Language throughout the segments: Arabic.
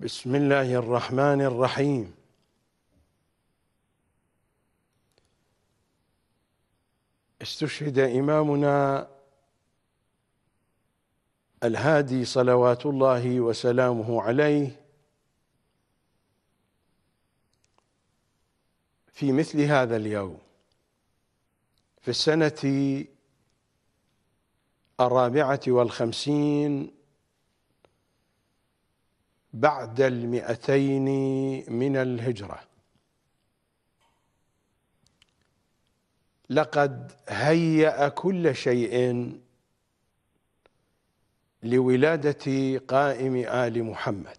بسم الله الرحمن الرحيم استشهد إمامنا الهادي صلوات الله وسلامه عليه في مثل هذا اليوم في السنة الرابعة والخمسين بعد المئتين من الهجرة لقد هيأ كل شيء لولادة قائم آل محمد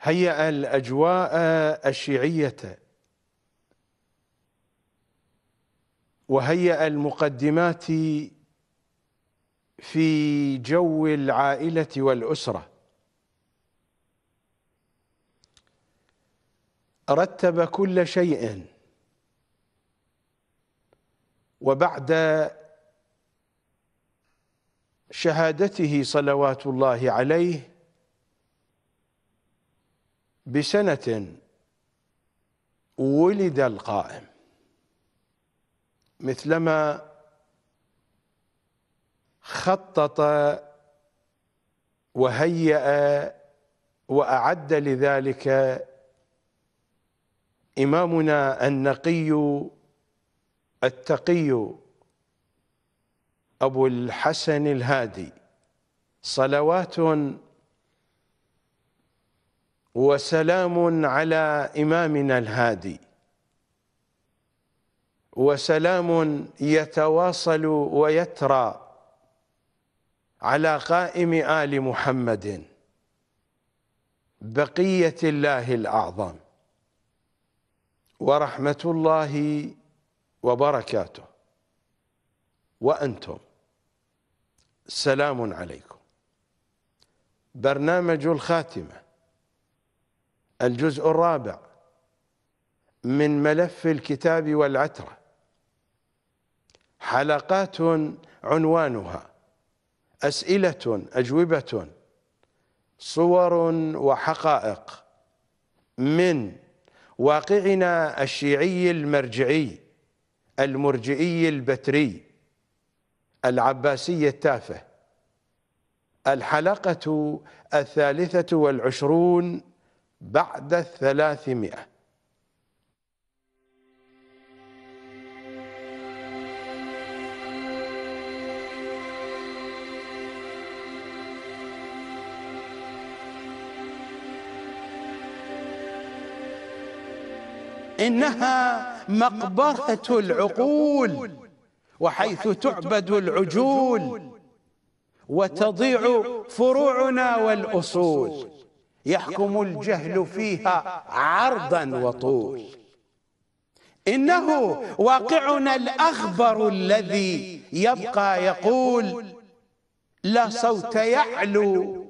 هيأ الأجواء الشيعية وهيأ المقدمات في جو العائلة والأسرة رتب كل شيء وبعد شهادته صلوات الله عليه بسنة ولد القائم مثلما خطط وهيأ وأعد لذلك إمامنا النقي التقي أبو الحسن الهادي صلوات وسلام على إمامنا الهادي وسلام يتواصل ويترى على قائم آل محمد بقية الله الأعظم ورحمة الله وبركاته وأنتم سلام عليكم برنامج الخاتمة الجزء الرابع من ملف الكتاب والعترة حلقات عنوانها أسئلة أجوبة صور وحقائق من واقعنا الشيعي المرجعي المرجئي البتري العباسي التافه الحلقة الثالثة والعشرون بعد الثلاثمائة إنها مقبرة العقول وحيث تعبد العجول وتضيع فروعنا والأصول يحكم الجهل فيها عرضا وطول إنه واقعنا الأخبر الذي يبقى يقول لا صوت يعلو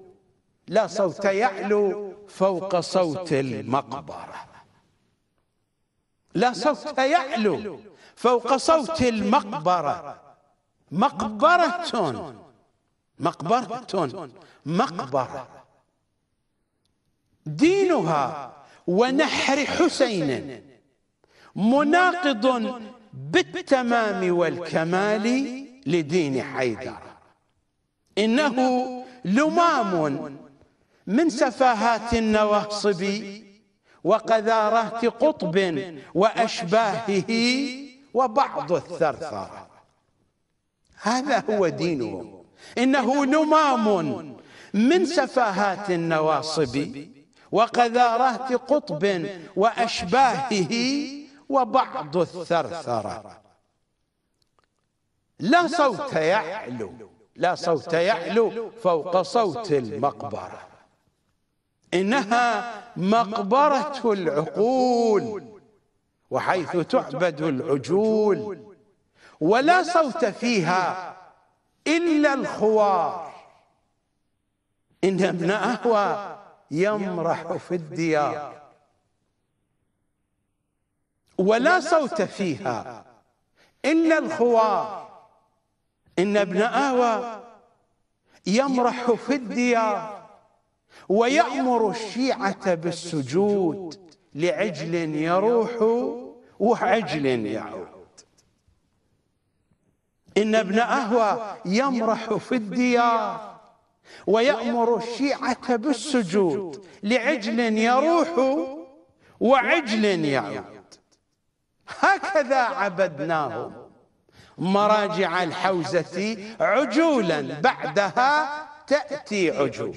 لا صوت يعلو فوق صوت المقبره لا صوت يعلو فوق صوت المقبرة مقبرة مقبرة مقبرة دينها ونحر حسين مناقض بالتمام والكمال لدين حيدر إنه لمام من سفاهات النواصب وقذارات قطب وأشباهه وبعض الثرثرة هذا هو دينهم إنه نمام من سفاهات النواصب وقذارات قطب وأشباهه وبعض الثرثرة لا صوت يعلو لا صوت يعلو فوق صوت المقبره إنها مقبرة العقول وحيث تعبد العجول ولا صوت فيها إلا الخوار إن ابن أهوى يمرح في الديار ولا صوت فيها إلا الخوار إن ابن أهوى يمرح في الديار ويأمر الشيعة بالسجود لعجل يروح وعجل يعود إن ابن أهوى يمرح في الديار ويأمر الشيعة بالسجود لعجل يروح وعجل يعود هكذا عبدناهم مراجع الحوزة عجولا بعدها تأتي عجول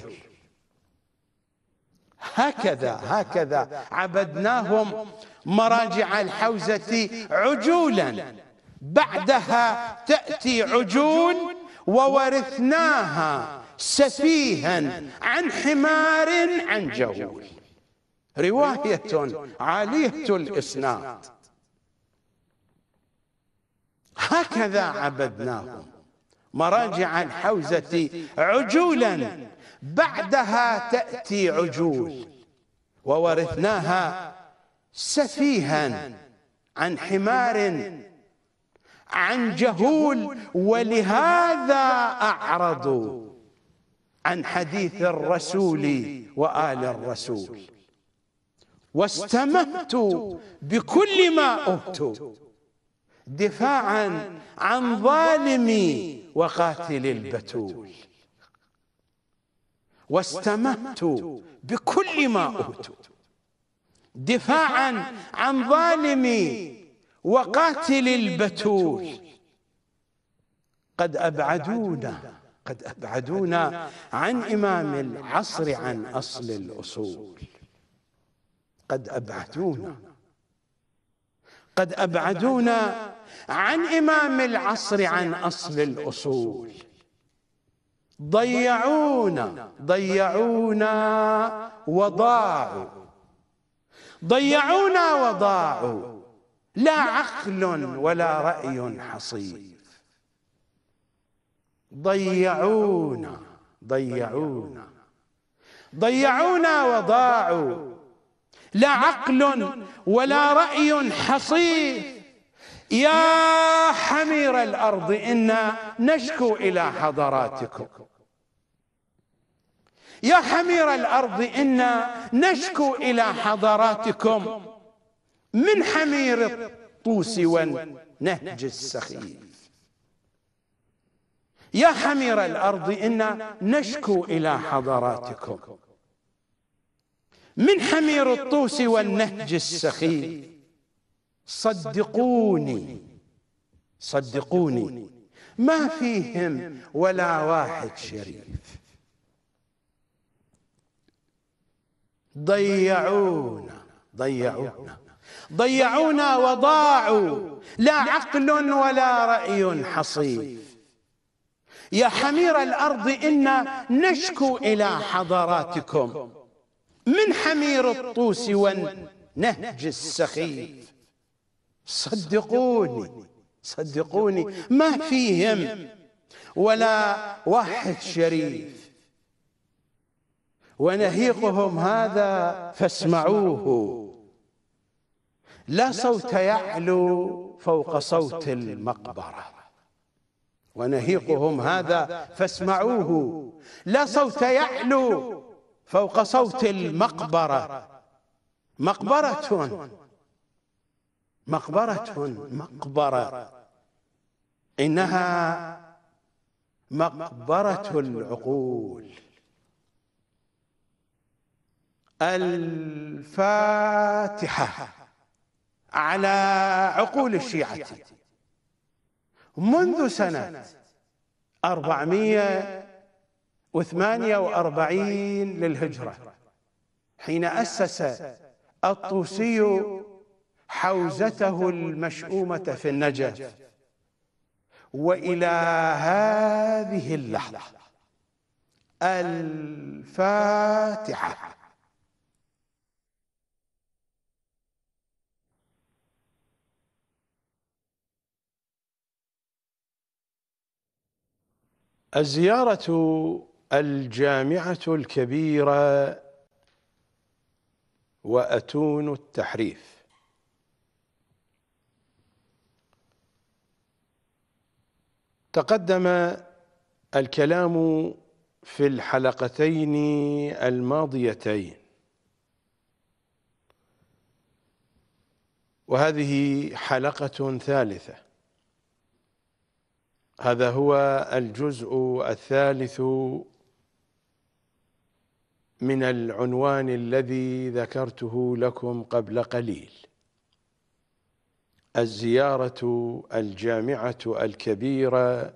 هكذا هكذا عبدناهم مراجع الحوزة عجولا بعدها تأتي عجول وورثناها سفيها عن حمار عن جول رواية عالية الإسناد هكذا عبدناهم مراجع الحوزة عجولا بعدها تأتي عجول وورثناها سفيها عن حمار عن جهول ولهذا أعرضوا عن حديث الرسول وآل الرسول واستمت بكل ما أوت دفاعا عن ظالمي وقاتل البتول واستمت بكل ما أوتوا دفاعا عن ظالمي وقاتل البتول قد أبعدونا قد أبعدونا عن إمام العصر عن أصل الأصول قد أبعدونا قد أبعدونا عن إمام العصر عن أصل الأصول ضيعونا ضيعونا وضاعوا ضيعونا وضاعوا لا عقل ولا رأي حصيف ضيعونا ضيعونا ضيعونا وضاعوا لا عقل ولا رأي حصيف يا حمير الأرض إنا نشكو إلى حضراتكم يا حمير الأرض إنا نشكو إلى حضراتكم من حمير الطوس والنهج السخيف يا حمير الأرض إنا نشكو إلى حضراتكم من حمير الطوس والنهج السخيف صدقوني صدقوني ما فيهم ولا واحد شريف ضيعونا ضيعونا ضيعونا وضاعوا لا عقل ولا رأي حصيف يا حمير الأرض إنا نشكو إلى حضراتكم من حمير الطوس والنهج السخيف صدقوني صدقوني ما فيهم ولا واحد شريف ونهيقهم هذا فاسمعوه لا صوت يعلو فوق صوت المقبرة ونهيقهم هذا فاسمعوه لا صوت يعلو فوق صوت المقبرة مقبرة مقبرة مقبرة إنها مقبرة العقول الفاتحة على عقول الشيعة منذ سنة 448 للهجرة حين أسس الطوسي حوزته المشؤومة في النجف وإلى هذه اللحظة الفاتحة الزيارة الجامعة الكبيرة وأتون التحريف تقدم الكلام في الحلقتين الماضيتين وهذه حلقة ثالثة هذا هو الجزء الثالث من العنوان الذي ذكرته لكم قبل قليل الزيارة الجامعة الكبيرة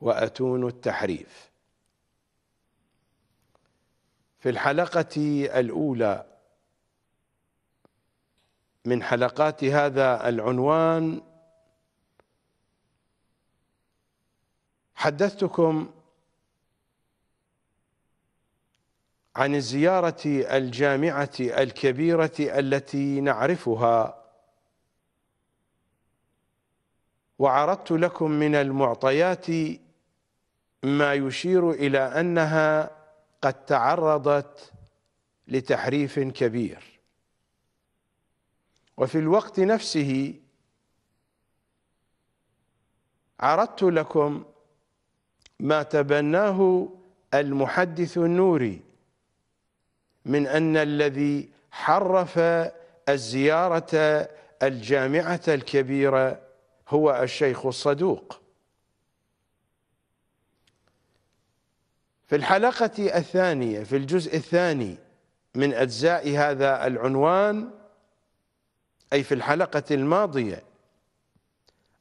وأتون التحريف في الحلقة الأولى من حلقات هذا العنوان حدثتكم عن الزيارة الجامعة الكبيرة التي نعرفها وعرضت لكم من المعطيات ما يشير إلى أنها قد تعرضت لتحريف كبير وفي الوقت نفسه عرضت لكم ما تبناه المحدث النوري من أن الذي حرف الزيارة الجامعة الكبيرة هو الشيخ الصدوق في الحلقة الثانية في الجزء الثاني من أجزاء هذا العنوان أي في الحلقة الماضية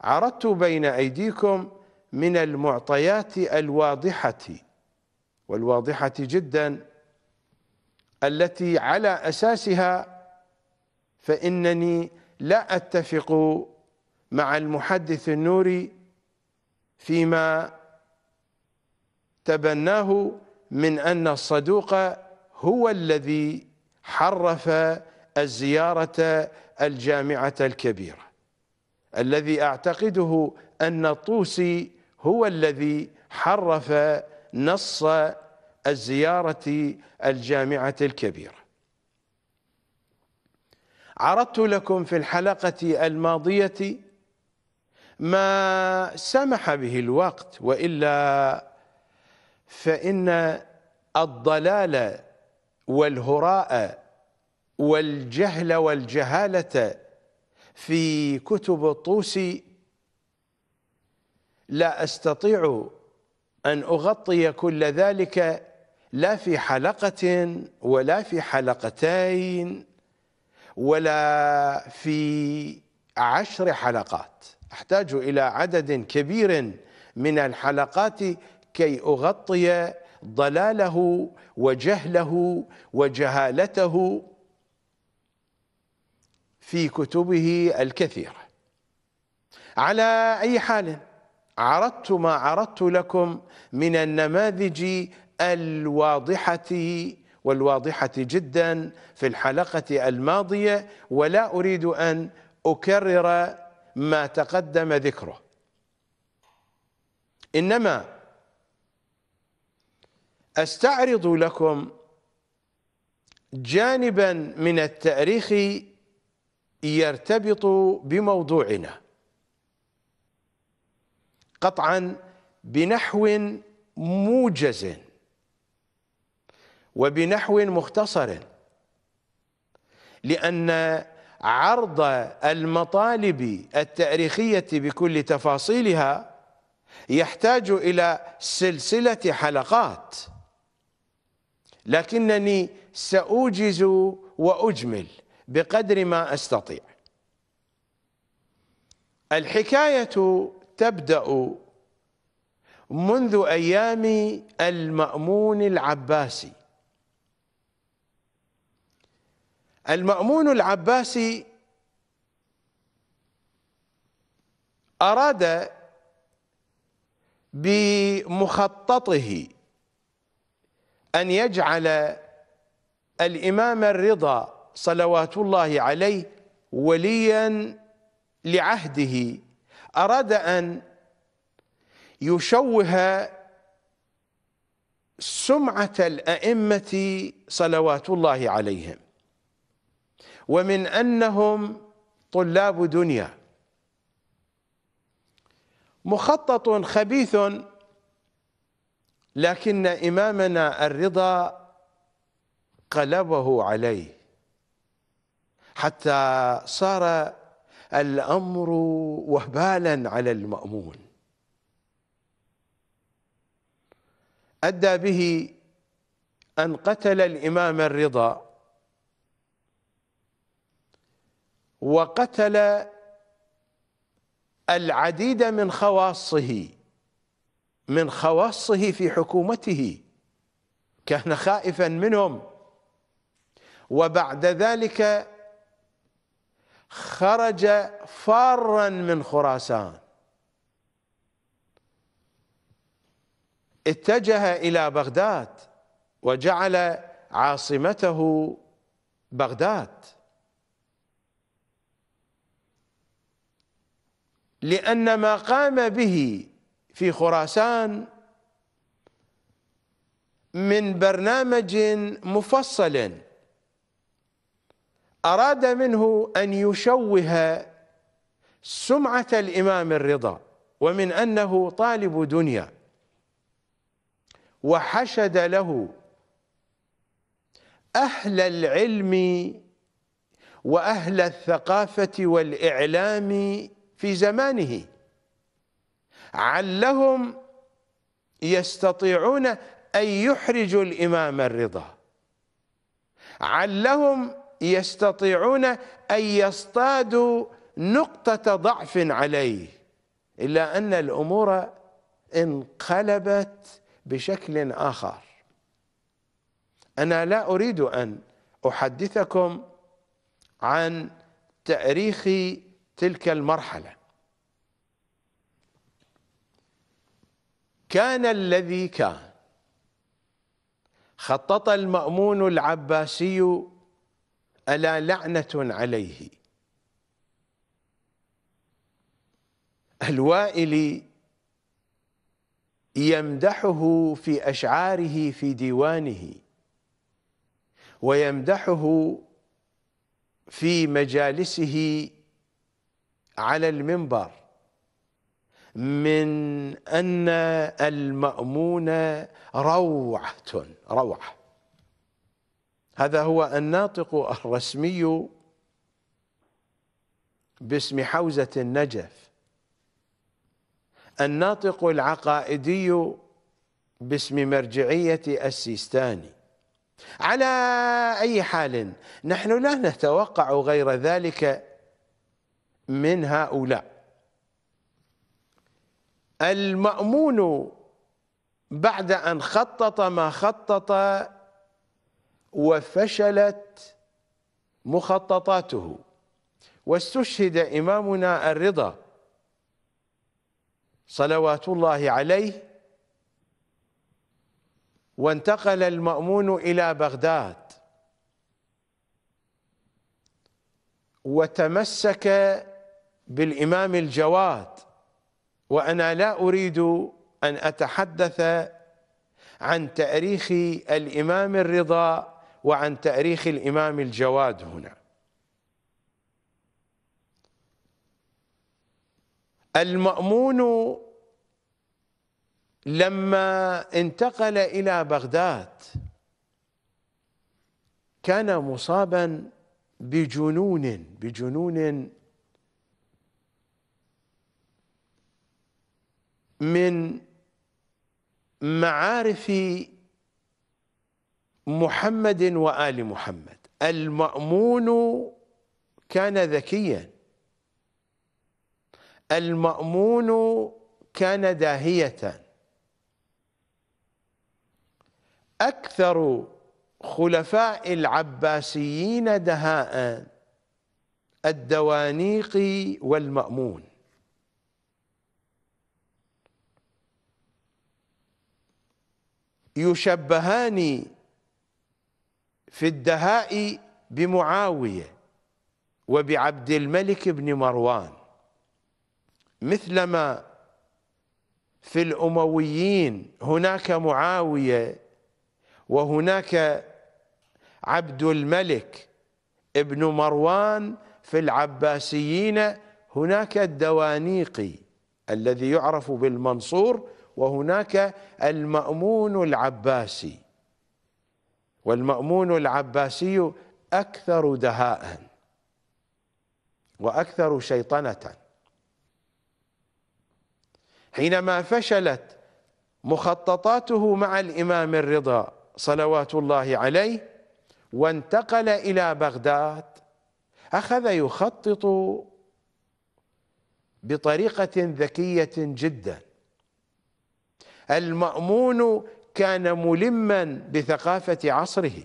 عرضت بين أيديكم من المعطيات الواضحة والواضحة جدا التي على أساسها فإنني لا أتفق مع المحدث النوري فيما تبناه من أن الصدوق هو الذي حرف الزيارة الجامعة الكبيرة الذي أعتقده أن الطوسي هو الذي حرف نص الزيارة الجامعة الكبيرة عرضت لكم في الحلقة الماضية ما سمح به الوقت وإلا فإن الضلال والهراء والجهل والجهالة في كتب الطوسي لا أستطيع أن أغطي كل ذلك لا في حلقة ولا في حلقتين ولا في عشر حلقات أحتاج إلى عدد كبير من الحلقات كي أغطي ضلاله وجهله وجهالته في كتبه الكثيرة على أي حال عرضت ما عرضت لكم من النماذج الواضحة والواضحة جدا في الحلقة الماضية ولا أريد أن أكرر ما تقدم ذكره إنما أستعرض لكم جانبا من التاريخ يرتبط بموضوعنا قطعا بنحو موجز وبنحو مختصر لأن عرض المطالب التاريخية بكل تفاصيلها يحتاج إلى سلسلة حلقات لكنني سأوجز وأجمل بقدر ما أستطيع الحكاية تبدأ منذ أيام المأمون العباسي المأمون العباسي أراد بمخططه أن يجعل الإمام الرضا صلوات الله عليه وليا لعهده أراد أن يشوه سمعة الأئمة صلوات الله عليهم ومن أنهم طلاب دنيا مخطط خبيث لكن إمامنا الرضا قلبه عليه حتى صار الامر وهبالا على المامون ادى به ان قتل الامام الرضا وقتل العديد من خواصه من خواصه في حكومته كان خائفا منهم وبعد ذلك خرج فارا من خراسان اتجه الى بغداد وجعل عاصمته بغداد لان ما قام به في خراسان من برنامج مفصل أراد منه أن يشوه سمعة الإمام الرضا ومن أنه طالب دنيا وحشد له أهل العلم وأهل الثقافة والإعلام في زمانه علهم يستطيعون أن يحرجوا الإمام الرضا علهم يستطيعون أن يصطادوا نقطة ضعف عليه إلا أن الأمور انقلبت بشكل آخر أنا لا أريد أن أحدثكم عن تاريخ تلك المرحلة كان الذي كان خطط المأمون العباسي ألا لعنة عليه الوائلي يمدحه في أشعاره في ديوانه ويمدحه في مجالسه على المنبر من أن المأمون روعة روعة هذا هو الناطق الرسمي باسم حوزة النجف الناطق العقائدي باسم مرجعية السيستاني على أي حال نحن لا نتوقع غير ذلك من هؤلاء المأمون بعد أن خطط ما خطط وفشلت مخططاته واستشهد إمامنا الرضا صلوات الله عليه وانتقل المأمون إلى بغداد وتمسك بالإمام الجواد وأنا لا أريد أن أتحدث عن تاريخ الإمام الرضا وعن تاريخ الامام الجواد هنا المامون لما انتقل الى بغداد كان مصابا بجنون بجنون من معارف محمد وال محمد المامون كان ذكيا المامون كان داهيه اكثر خلفاء العباسيين دهاء الدوانيق والمامون يشبهان في الدهاء بمعاوية وبعبد الملك بن مروان مثلما في الأمويين هناك معاوية وهناك عبد الملك ابن مروان في العباسيين هناك الدوانيقي الذي يعرف بالمنصور وهناك المأمون العباسي والمأمون العباسي أكثر دهاء وأكثر شيطنة حينما فشلت مخططاته مع الإمام الرضا صلوات الله عليه وانتقل إلى بغداد أخذ يخطط بطريقة ذكية جدا المأمون كان ملما بثقافة عصره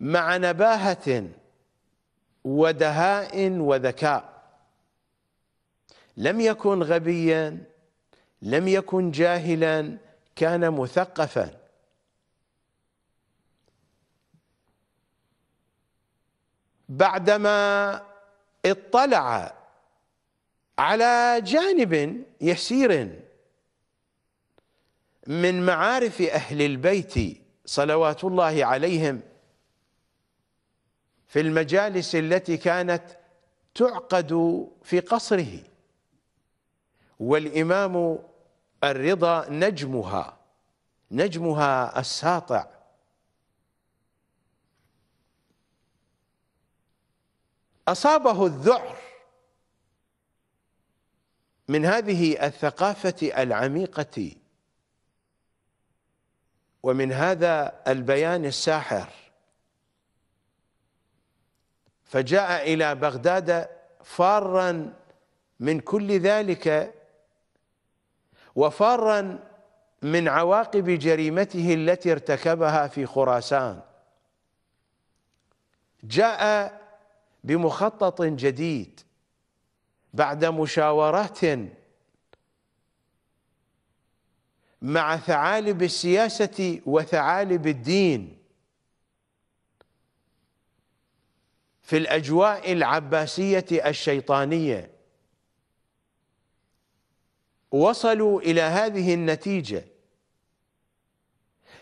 مع نباهة ودهاء وذكاء لم يكن غبيا لم يكن جاهلا كان مثقفا بعدما اطلع على جانب يسير من معارف أهل البيت صلوات الله عليهم في المجالس التي كانت تعقد في قصره والإمام الرضا نجمها نجمها الساطع أصابه الذعر من هذه الثقافة العميقة ومن هذا البيان الساحر فجاء إلى بغداد فارا من كل ذلك وفارا من عواقب جريمته التي ارتكبها في خراسان جاء بمخطط جديد بعد مشاورات مع ثعالب السياسة وثعالب الدين في الأجواء العباسية الشيطانية وصلوا إلى هذه النتيجة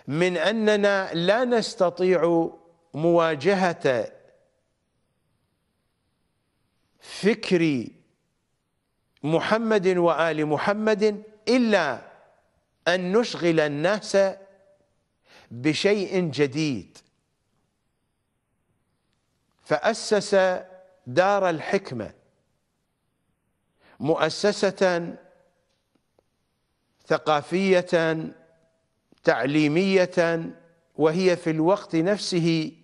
من أننا لا نستطيع مواجهة فكر محمد وآل محمد إلا أن نشغل الناس بشيء جديد فأسس دار الحكمة مؤسسة ثقافية تعليمية وهي في الوقت نفسه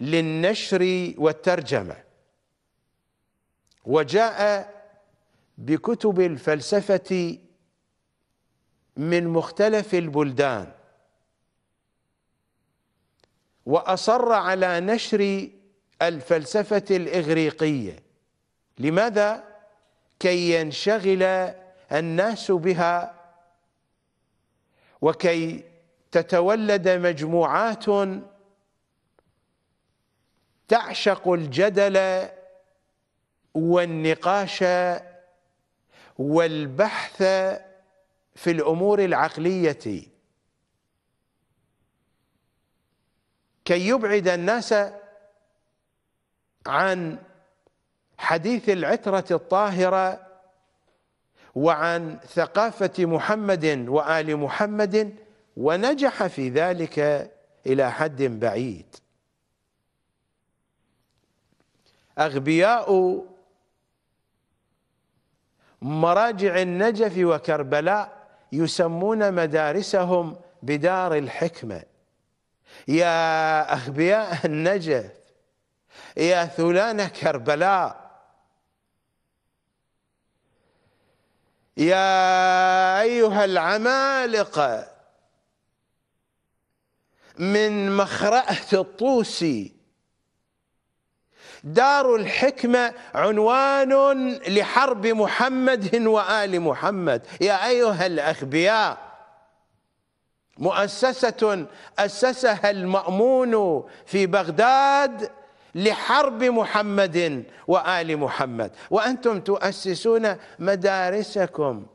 للنشر والترجمة وجاء بكتب الفلسفة من مختلف البلدان واصر على نشر الفلسفه الاغريقيه لماذا كي ينشغل الناس بها وكي تتولد مجموعات تعشق الجدل والنقاش والبحث في الامور العقليه كي يبعد الناس عن حديث العتره الطاهره وعن ثقافه محمد وال محمد ونجح في ذلك الى حد بعيد اغبياء مراجع النجف وكربلاء يسمون مدارسهم بدار الحكمة يا أغبياء النجف يا ثولان كربلاء يا أيها العمالقة من مخرأة الطوسي دار الحكمة عنوان لحرب محمد وآل محمد يا أيها الأخبياء مؤسسة أسسها المأمون في بغداد لحرب محمد وآل محمد وأنتم تؤسسون مدارسكم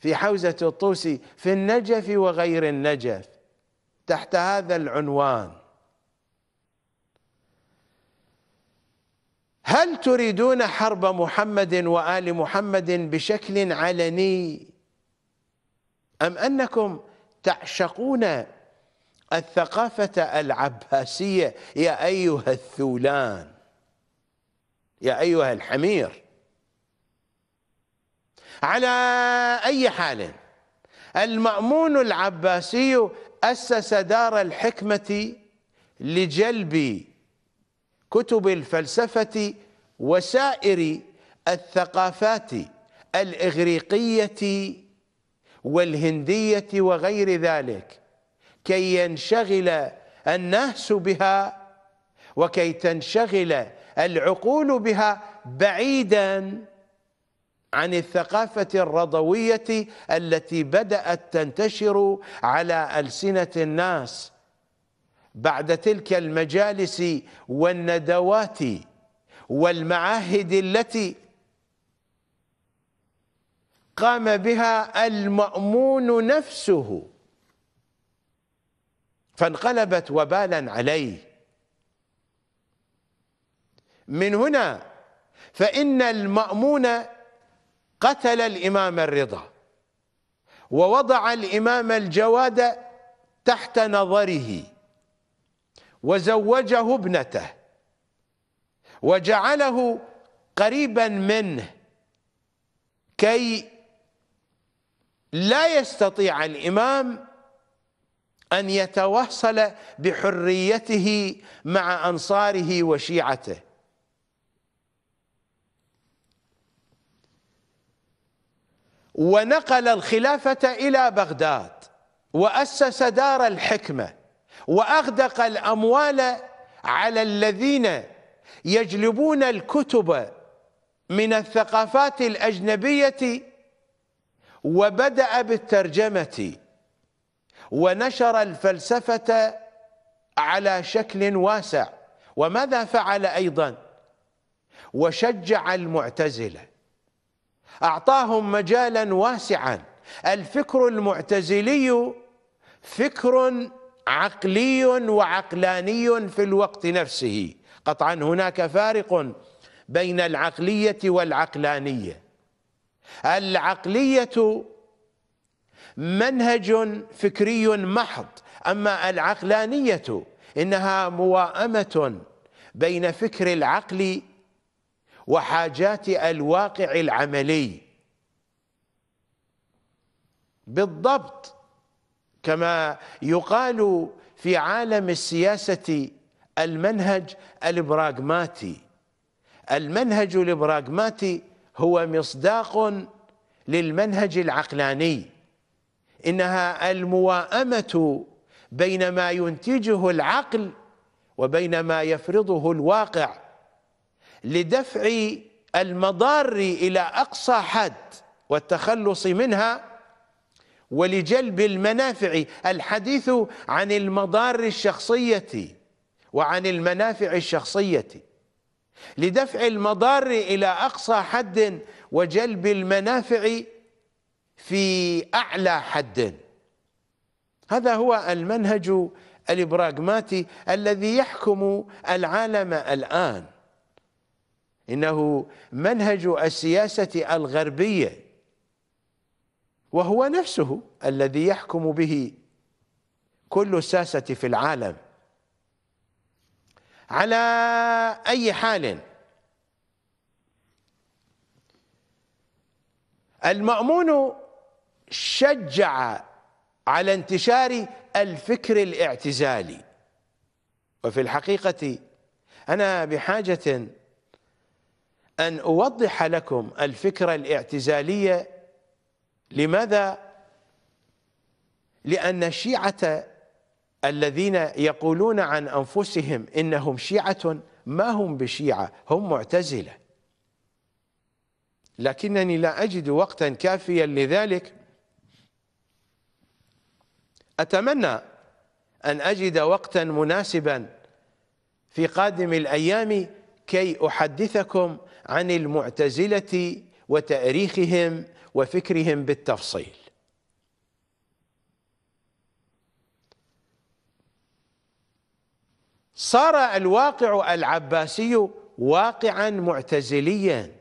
في حوزة الطوسي في النجف وغير النجف تحت هذا العنوان هل تريدون حرب محمد وآل محمد بشكل علني أم أنكم تعشقون الثقافة العباسية يا أيها الثولان يا أيها الحمير على أي حال المأمون العباسي أسس دار الحكمة لجلب كتب الفلسفة وسائر الثقافات الإغريقية والهندية وغير ذلك كي ينشغل الناس بها وكي تنشغل العقول بها بعيدا عن الثقافة الرضوية التي بدأت تنتشر على ألسنة الناس بعد تلك المجالس والندوات والمعاهد التي قام بها المأمون نفسه فانقلبت وبالا عليه من هنا فإن المأمون قتل الإمام الرضا ووضع الإمام الجواد تحت نظره وزوجه ابنته وجعله قريبا منه كي لا يستطيع الامام ان يتوصل بحريته مع انصاره وشيعته ونقل الخلافه الى بغداد واسس دار الحكمه واغدق الاموال على الذين يجلبون الكتب من الثقافات الاجنبيه وبدا بالترجمه ونشر الفلسفه على شكل واسع وماذا فعل ايضا وشجع المعتزله اعطاهم مجالا واسعا الفكر المعتزلي فكر عقلي وعقلاني في الوقت نفسه قطعا هناك فارق بين العقلية والعقلانية العقلية منهج فكري محض أما العقلانية إنها مواءمة بين فكر العقل وحاجات الواقع العملي بالضبط كما يقال في عالم السياسة المنهج البراغماتي المنهج البراغماتي هو مصداق للمنهج العقلاني إنها المواءمة بين ما ينتجه العقل وبين ما يفرضه الواقع لدفع المضار إلى أقصى حد والتخلص منها ولجلب المنافع الحديث عن المضار الشخصية وعن المنافع الشخصية لدفع المضار إلى أقصى حد وجلب المنافع في أعلى حد هذا هو المنهج البراغماتي الذي يحكم العالم الآن إنه منهج السياسة الغربية وهو نفسه الذي يحكم به كل الساسة في العالم على أي حال المأمون شجع على انتشار الفكر الاعتزالي وفي الحقيقة أنا بحاجة أن أوضح لكم الفكرة الاعتزالية لماذا؟ لأن الشيعة الذين يقولون عن أنفسهم إنهم شيعة ما هم بشيعة هم معتزلة لكنني لا أجد وقتا كافيا لذلك أتمنى أن أجد وقتا مناسبا في قادم الأيام كي أحدثكم عن المعتزلة وتاريخهم وفكرهم بالتفصيل صار الواقع العباسي واقعا معتزليا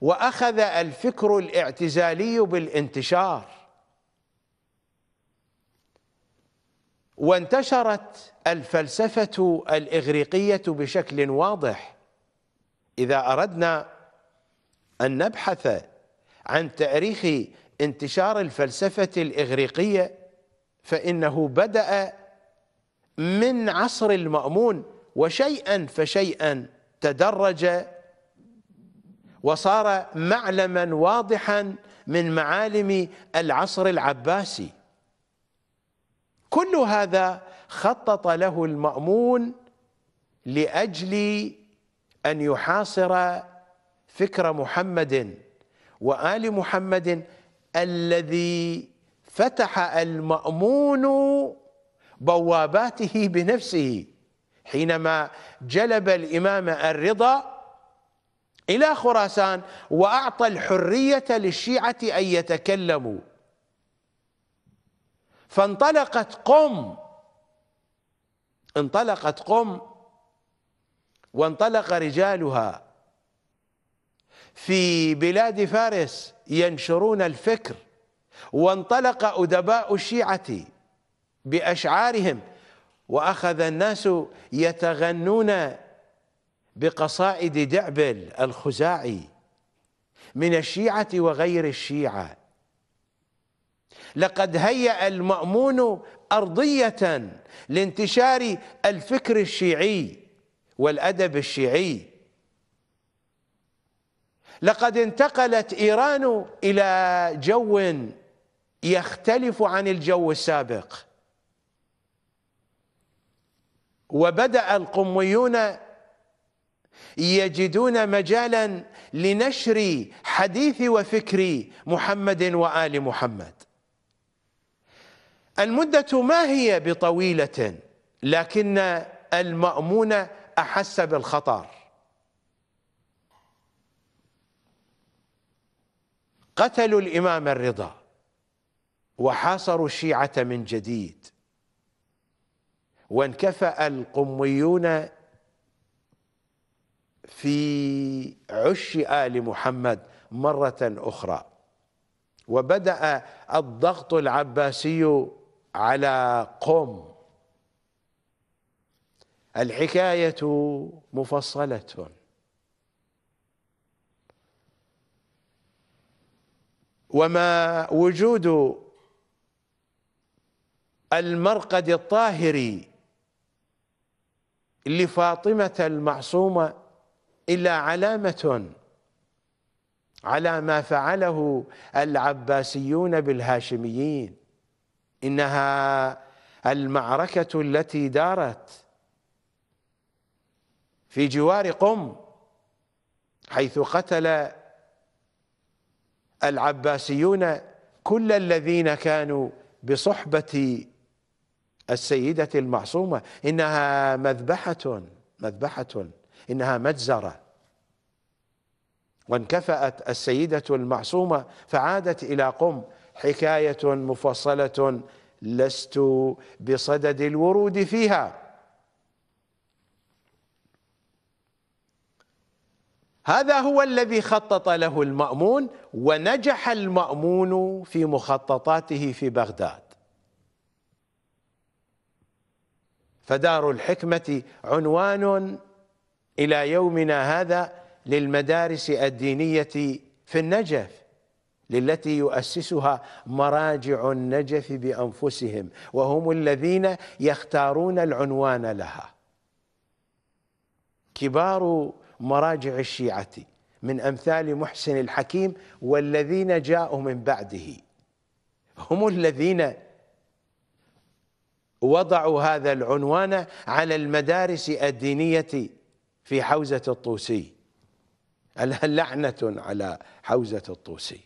واخذ الفكر الاعتزالي بالانتشار وانتشرت الفلسفه الاغريقيه بشكل واضح اذا اردنا أن نبحث عن تاريخ انتشار الفلسفة الإغريقية فإنه بدأ من عصر المأمون وشيئا فشيئا تدرج وصار معلما واضحا من معالم العصر العباسي كل هذا خطط له المأمون لأجل أن يحاصر فكر محمد وال محمد الذي فتح المامون بواباته بنفسه حينما جلب الامام الرضا الى خراسان واعطى الحريه للشيعه ان يتكلموا فانطلقت قم انطلقت قم وانطلق رجالها في بلاد فارس ينشرون الفكر وانطلق أدباء الشيعة بأشعارهم وأخذ الناس يتغنون بقصائد دعبل الخزاعي من الشيعة وغير الشيعة لقد هيأ المأمون أرضية لانتشار الفكر الشيعي والأدب الشيعي لقد انتقلت إيران إلى جو يختلف عن الجو السابق وبدأ القميون يجدون مجالا لنشر حديث وفكر محمد وآل محمد المدة ما هي بطويلة لكن المأمون أحس بالخطر قتلوا الإمام الرضا وحاصروا الشيعة من جديد وانكفأ القميون في عش آل محمد مرة أخرى وبدأ الضغط العباسي على قم الحكاية مفصلة وما وجود المرقد الطاهر لفاطمة المعصومة إلا علامة على ما فعله العباسيون بالهاشميين إنها المعركة التي دارت في جوار قم حيث قتل العباسيون كل الذين كانوا بصحبة السيدة المعصومة إنها مذبحة مذبحة إنها مجزرة وانكفأت السيدة المعصومة فعادت إلى قم حكاية مفصلة لست بصدد الورود فيها هذا هو الذي خطط له المأمون ونجح المأمون في مخططاته في بغداد فدار الحكمة عنوان إلى يومنا هذا للمدارس الدينية في النجف للتي يؤسسها مراجع النجف بأنفسهم وهم الذين يختارون العنوان لها كبار مراجع الشيعة من أمثال محسن الحكيم والذين جاءوا من بعده هم الذين وضعوا هذا العنوان على المدارس الدينية في حوزة الطوسي لعنة على حوزة الطوسي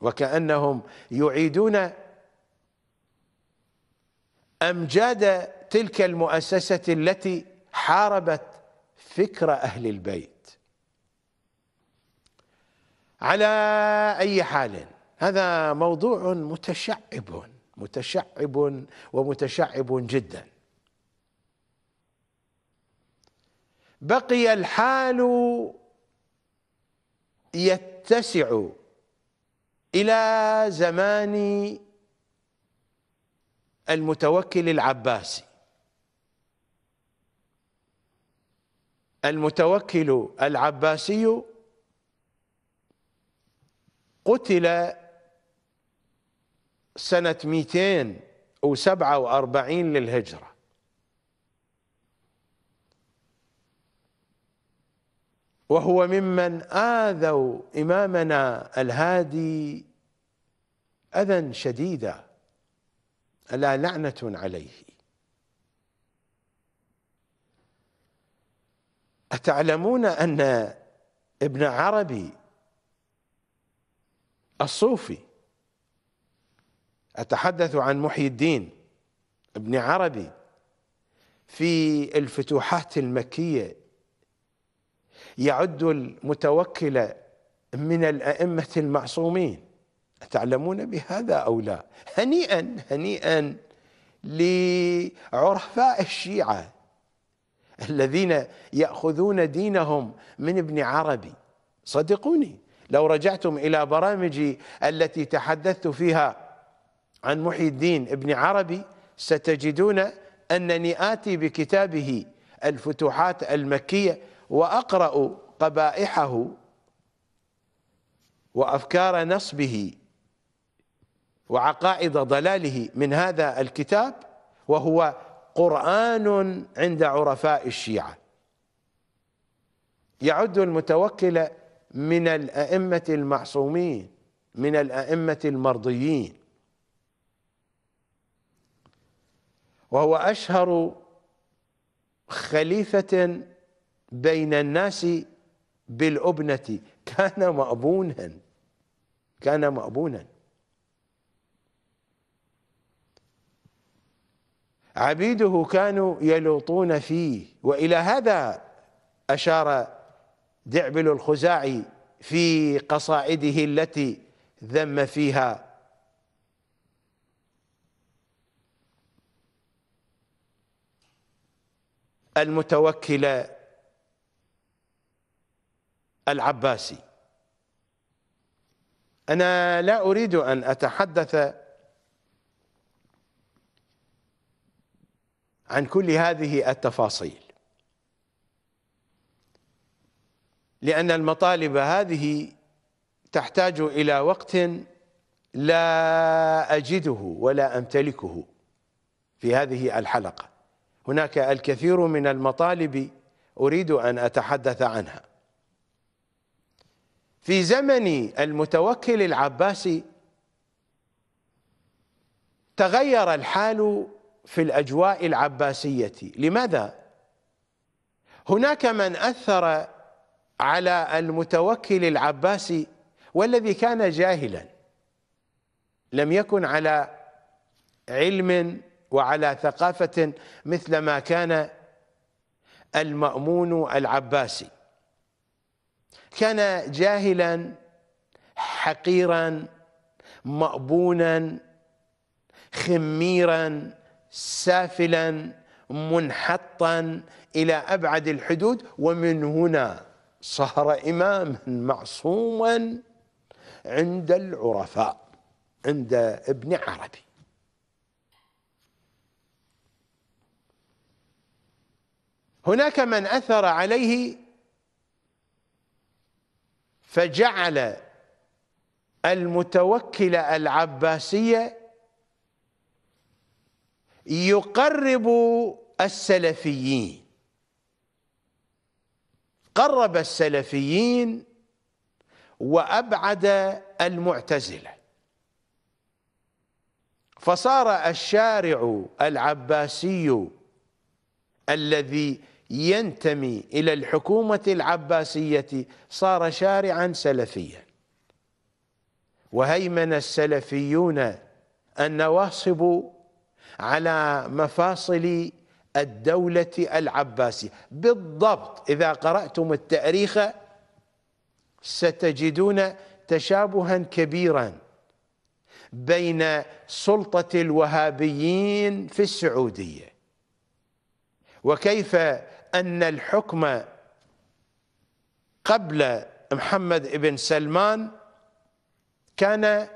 وكأنهم يعيدون أمجاد تلك المؤسسة التي حاربت فكرة أهل البيت على أي حال هذا موضوع متشعب متشعب ومتشعب جدا بقي الحال يتسع إلى زمان المتوكل العباسي المتوكل العباسي قتل سنة 247 للهجرة وهو ممن آذوا إمامنا الهادي أذى شديدا ألا لعنة عليه أتعلمون أن ابن عربي الصوفي أتحدث عن محي الدين ابن عربي في الفتوحات المكية يعد المتوكل من الأئمة المعصومين أتعلمون بهذا أو لا هنيئا هنيئا لعرفاء الشيعة الذين يأخذون دينهم من ابن عربي صدقوني لو رجعتم إلى برامجي التي تحدثت فيها عن محي الدين ابن عربي ستجدون أنني آتي بكتابه الفتوحات المكية وأقرأ قبائحه وأفكار نصبه وعقائد ضلاله من هذا الكتاب وهو قرآن عند عرفاء الشيعة يعد المتوكل من الأئمة المعصومين من الأئمة المرضيين وهو أشهر خليفة بين الناس بالأبنة كان مأبونا كان مأبونا عبيده كانوا يلوطون فيه والى هذا اشار دعبل الخزاعي في قصائده التي ذم فيها المتوكل العباسي انا لا اريد ان اتحدث عن كل هذه التفاصيل لأن المطالب هذه تحتاج إلى وقت لا أجده ولا أمتلكه في هذه الحلقة هناك الكثير من المطالب أريد أن أتحدث عنها في زمن المتوكل العباسي تغير الحال في الأجواء العباسية لماذا؟ هناك من أثر على المتوكل العباسي والذي كان جاهلا لم يكن على علم وعلى ثقافة مثل ما كان المأمون العباسي كان جاهلا حقيرا مأبونا خميرا سافلا منحطا إلى أبعد الحدود ومن هنا صار إماما معصوما عند العرفاء عند ابن عربي هناك من أثر عليه فجعل المتوكل العباسية يقرب السلفيين قرب السلفيين وأبعد المعتزلة فصار الشارع العباسي الذي ينتمي إلى الحكومة العباسية صار شارعا سلفيا وهيمن السلفيون النواصب على مفاصل الدولة العباسية بالضبط إذا قرأتم التاريخ ستجدون تشابها كبيرا بين سلطة الوهابيين في السعودية وكيف أن الحكم قبل محمد بن سلمان كان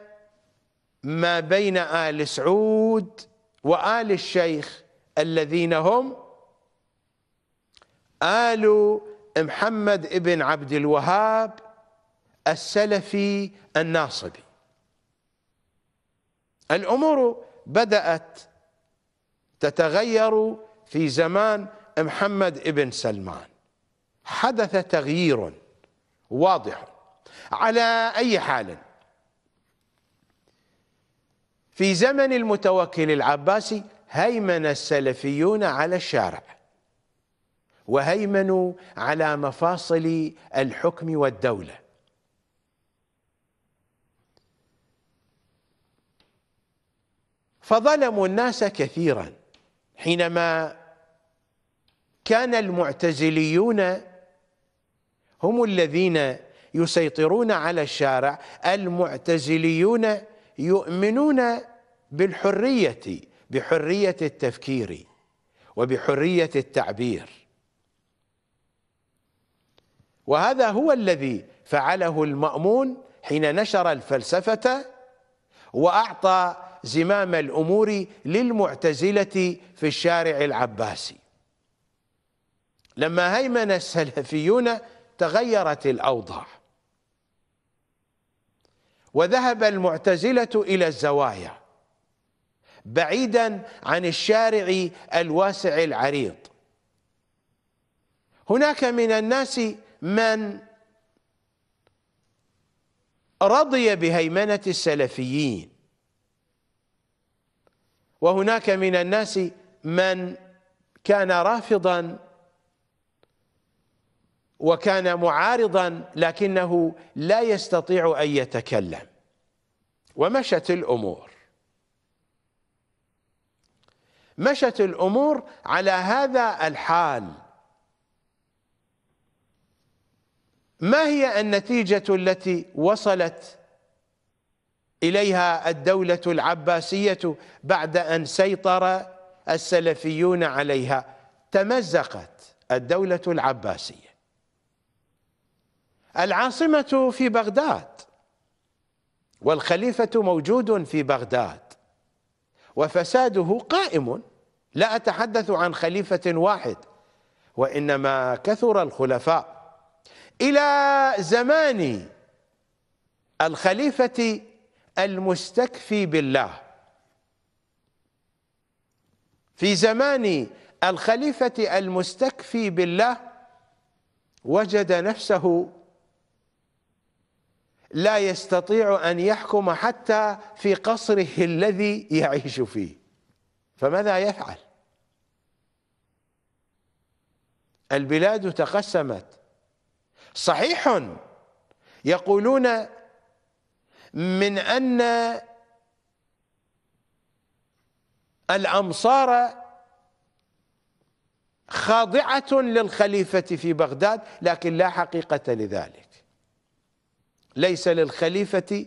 ما بين آل سعود وآل الشيخ الذين هم آل محمد ابن عبد الوهاب السلفي الناصبي الأمور بدأت تتغير في زمان محمد ابن سلمان حدث تغيير واضح على أي حال في زمن المتوكل العباسي هيمن السلفيون على الشارع وهيمنوا على مفاصل الحكم والدولة فظلموا الناس كثيرا حينما كان المعتزليون هم الذين يسيطرون على الشارع المعتزليون يؤمنون بالحرية بحرية التفكير وبحرية التعبير وهذا هو الذي فعله المأمون حين نشر الفلسفة وأعطى زمام الأمور للمعتزلة في الشارع العباسي لما هيمن السلفيون تغيرت الأوضاع وذهب المعتزلة إلى الزوايا بعيدا عن الشارع الواسع العريض هناك من الناس من رضي بهيمنة السلفيين وهناك من الناس من كان رافضا وكان معارضا لكنه لا يستطيع أن يتكلم ومشت الأمور مشت الأمور على هذا الحال ما هي النتيجة التي وصلت إليها الدولة العباسية بعد أن سيطر السلفيون عليها تمزقت الدولة العباسية العاصمة في بغداد والخليفة موجود في بغداد وفساده قائم لا أتحدث عن خليفة واحد وإنما كثر الخلفاء إلى زمان الخليفة المستكفي بالله في زمان الخليفة المستكفي بالله وجد نفسه لا يستطيع أن يحكم حتى في قصره الذي يعيش فيه فماذا يفعل البلاد تقسمت صحيح يقولون من ان الامصار خاضعه للخليفه في بغداد لكن لا حقيقه لذلك ليس للخليفه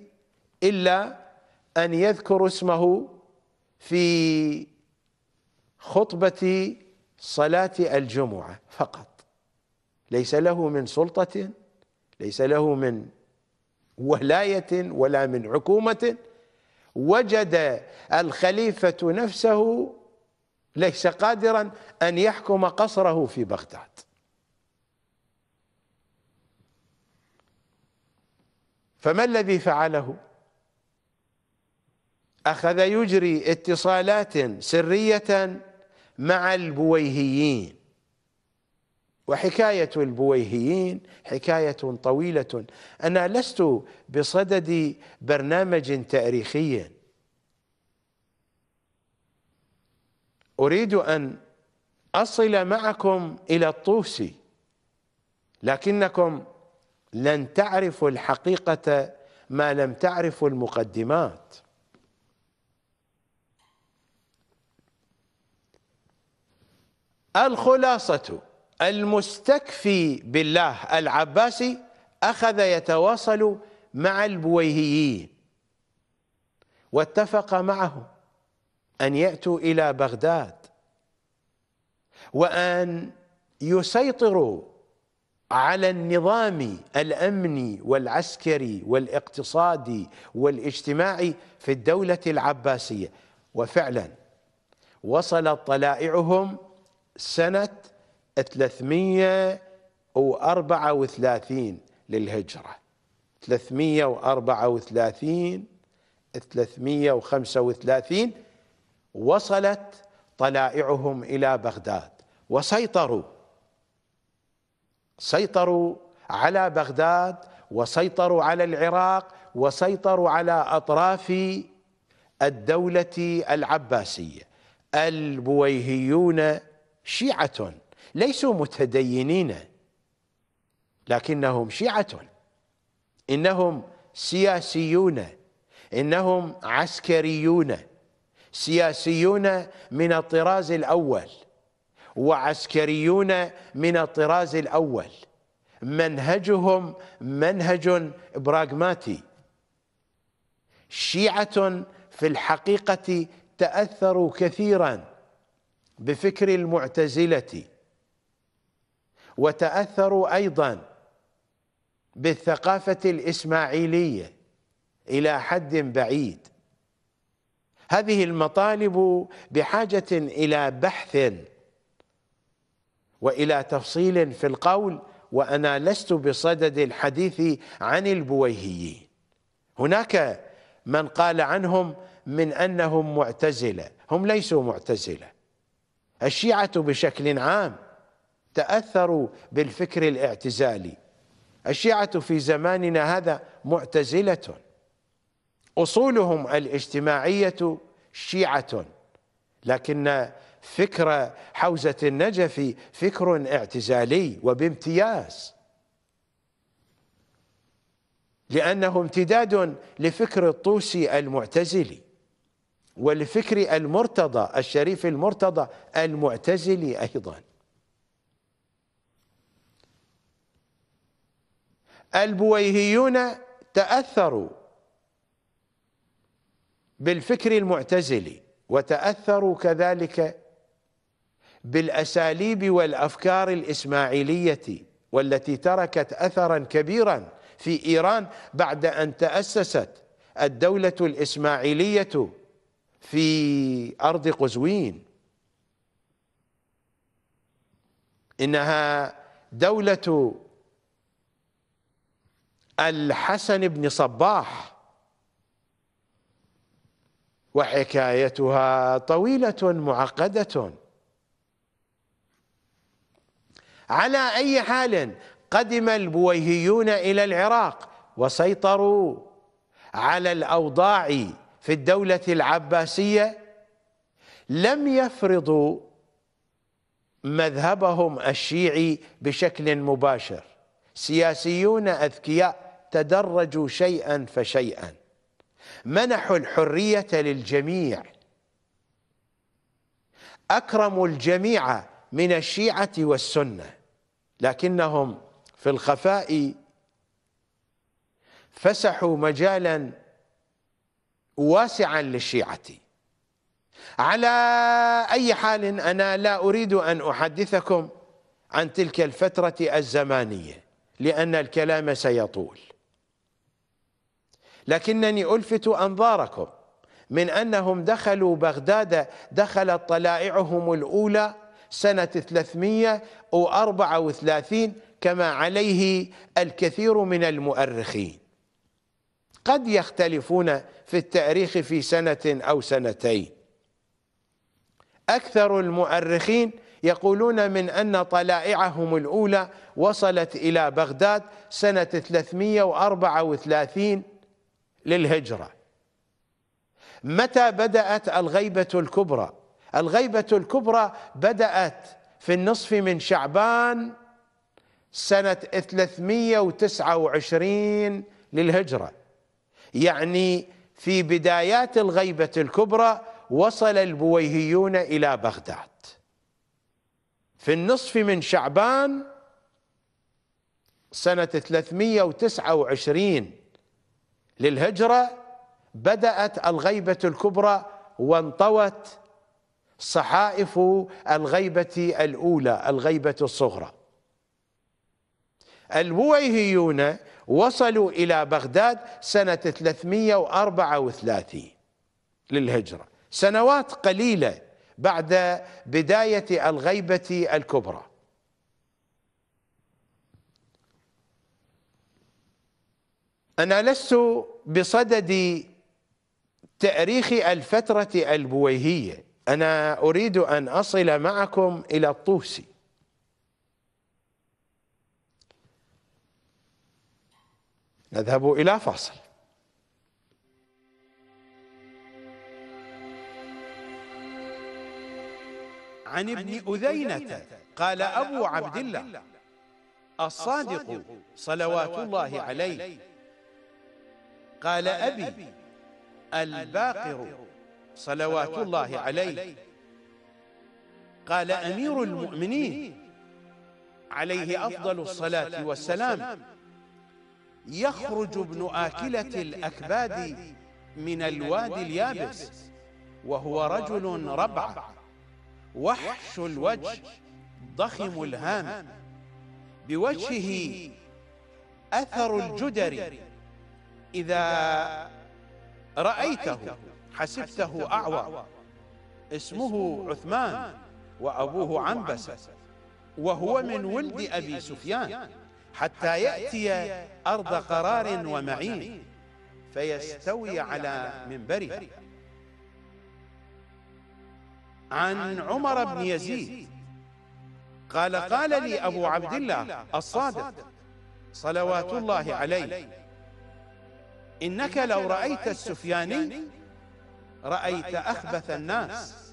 الا ان يذكر اسمه في خطبة صلاة الجمعة فقط ليس له من سلطة ليس له من ولاية ولا من حكومة وجد الخليفة نفسه ليس قادرا أن يحكم قصره في بغداد فما الذي فعله أخذ يجري اتصالات سرية مع البويهيين وحكاية البويهيين حكاية طويلة أنا لست بصدد برنامج تاريخي أريد أن أصل معكم إلى الطوسي لكنكم لن تعرفوا الحقيقة ما لم تعرفوا المقدمات الخلاصة المستكفي بالله العباسي أخذ يتواصل مع البويهيين واتفق معهم أن يأتوا إلى بغداد وأن يسيطروا على النظام الأمني والعسكري والاقتصادي والاجتماعي في الدولة العباسية وفعلا وصلت طلائعهم سنة 334 للهجرة 334 335 وصلت طلائعهم إلى بغداد وسيطروا سيطروا على بغداد وسيطروا على العراق وسيطروا على أطراف الدولة العباسية البويهيون شيعة ليسوا متدينين لكنهم شيعة إنهم سياسيون إنهم عسكريون سياسيون من الطراز الأول وعسكريون من الطراز الأول منهجهم منهج براغماتي شيعة في الحقيقة تأثروا كثيراً بفكر المعتزلة وتأثروا أيضا بالثقافة الإسماعيلية إلى حد بعيد هذه المطالب بحاجة إلى بحث وإلى تفصيل في القول وأنا لست بصدد الحديث عن البويهيين هناك من قال عنهم من أنهم معتزلة هم ليسوا معتزله الشيعة بشكل عام تأثروا بالفكر الاعتزالي الشيعة في زماننا هذا معتزلة أصولهم الاجتماعية شيعة لكن فكر حوزة النجف فكر اعتزالي وبامتياز لأنه امتداد لفكر الطوسي المعتزلي والفكر المرتضى الشريف المرتضى المعتزلي أيضا البويهيون تأثروا بالفكر المعتزلي وتأثروا كذلك بالأساليب والأفكار الإسماعيلية والتي تركت أثرا كبيرا في إيران بعد أن تأسست الدولة الإسماعيلية في أرض قزوين إنها دولة الحسن بن صباح وحكايتها طويلة معقدة على أي حال قدم البويهيون إلى العراق وسيطروا على الأوضاع في الدولة العباسية لم يفرضوا مذهبهم الشيعي بشكل مباشر سياسيون أذكياء تدرجوا شيئا فشيئا منحوا الحرية للجميع أكرموا الجميع من الشيعة والسنة لكنهم في الخفاء فسحوا مجالا واسعا للشيعة على أي حال أنا لا أريد أن أحدثكم عن تلك الفترة الزمانية لأن الكلام سيطول لكنني ألفت أنظاركم من أنهم دخلوا بغداد دخلت طلائعهم الأولى سنة 334 كما عليه الكثير من المؤرخين قد يختلفون في التاريخ في سنة أو سنتين أكثر المؤرخين يقولون من أن طلائعهم الأولى وصلت إلى بغداد سنة 334 للهجرة متى بدأت الغيبة الكبرى الغيبة الكبرى بدأت في النصف من شعبان سنة 329 للهجرة يعني في بدايات الغيبة الكبرى وصل البويهيون إلى بغداد في النصف من شعبان سنة 329 للهجرة بدأت الغيبة الكبرى وانطوت صحائف الغيبة الأولى الغيبة الصغرى البويهيون وصلوا إلى بغداد سنة 334 للهجرة سنوات قليلة بعد بداية الغيبة الكبرى أنا لست بصدد تأريخ الفترة البويهية أنا أريد أن أصل معكم إلى الطوسي نذهب إلى فاصل عن ابن أذينة قال أبو عبد الله الصادق صلوات الله عليه قال أبي الباقر صلوات الله عليه قال أمير المؤمنين عليه أفضل الصلاة والسلام يخرج ابن آكلة الأكباد من الوادي اليابس وهو رجل ربع وحش الوجه ضخم الهام بوجهه أثر الجدر إذا رأيته حسبته أعور اسمه عثمان وأبوه عنبسة وهو من ولد أبي سفيان حتى يأتي أرض قرار ومعين فيستوي على منبره عن عمر بن يزيد قال قال لي أبو عبد الله الصادق صلوات الله عليه إنك لو رأيت السفياني رأيت أخبث الناس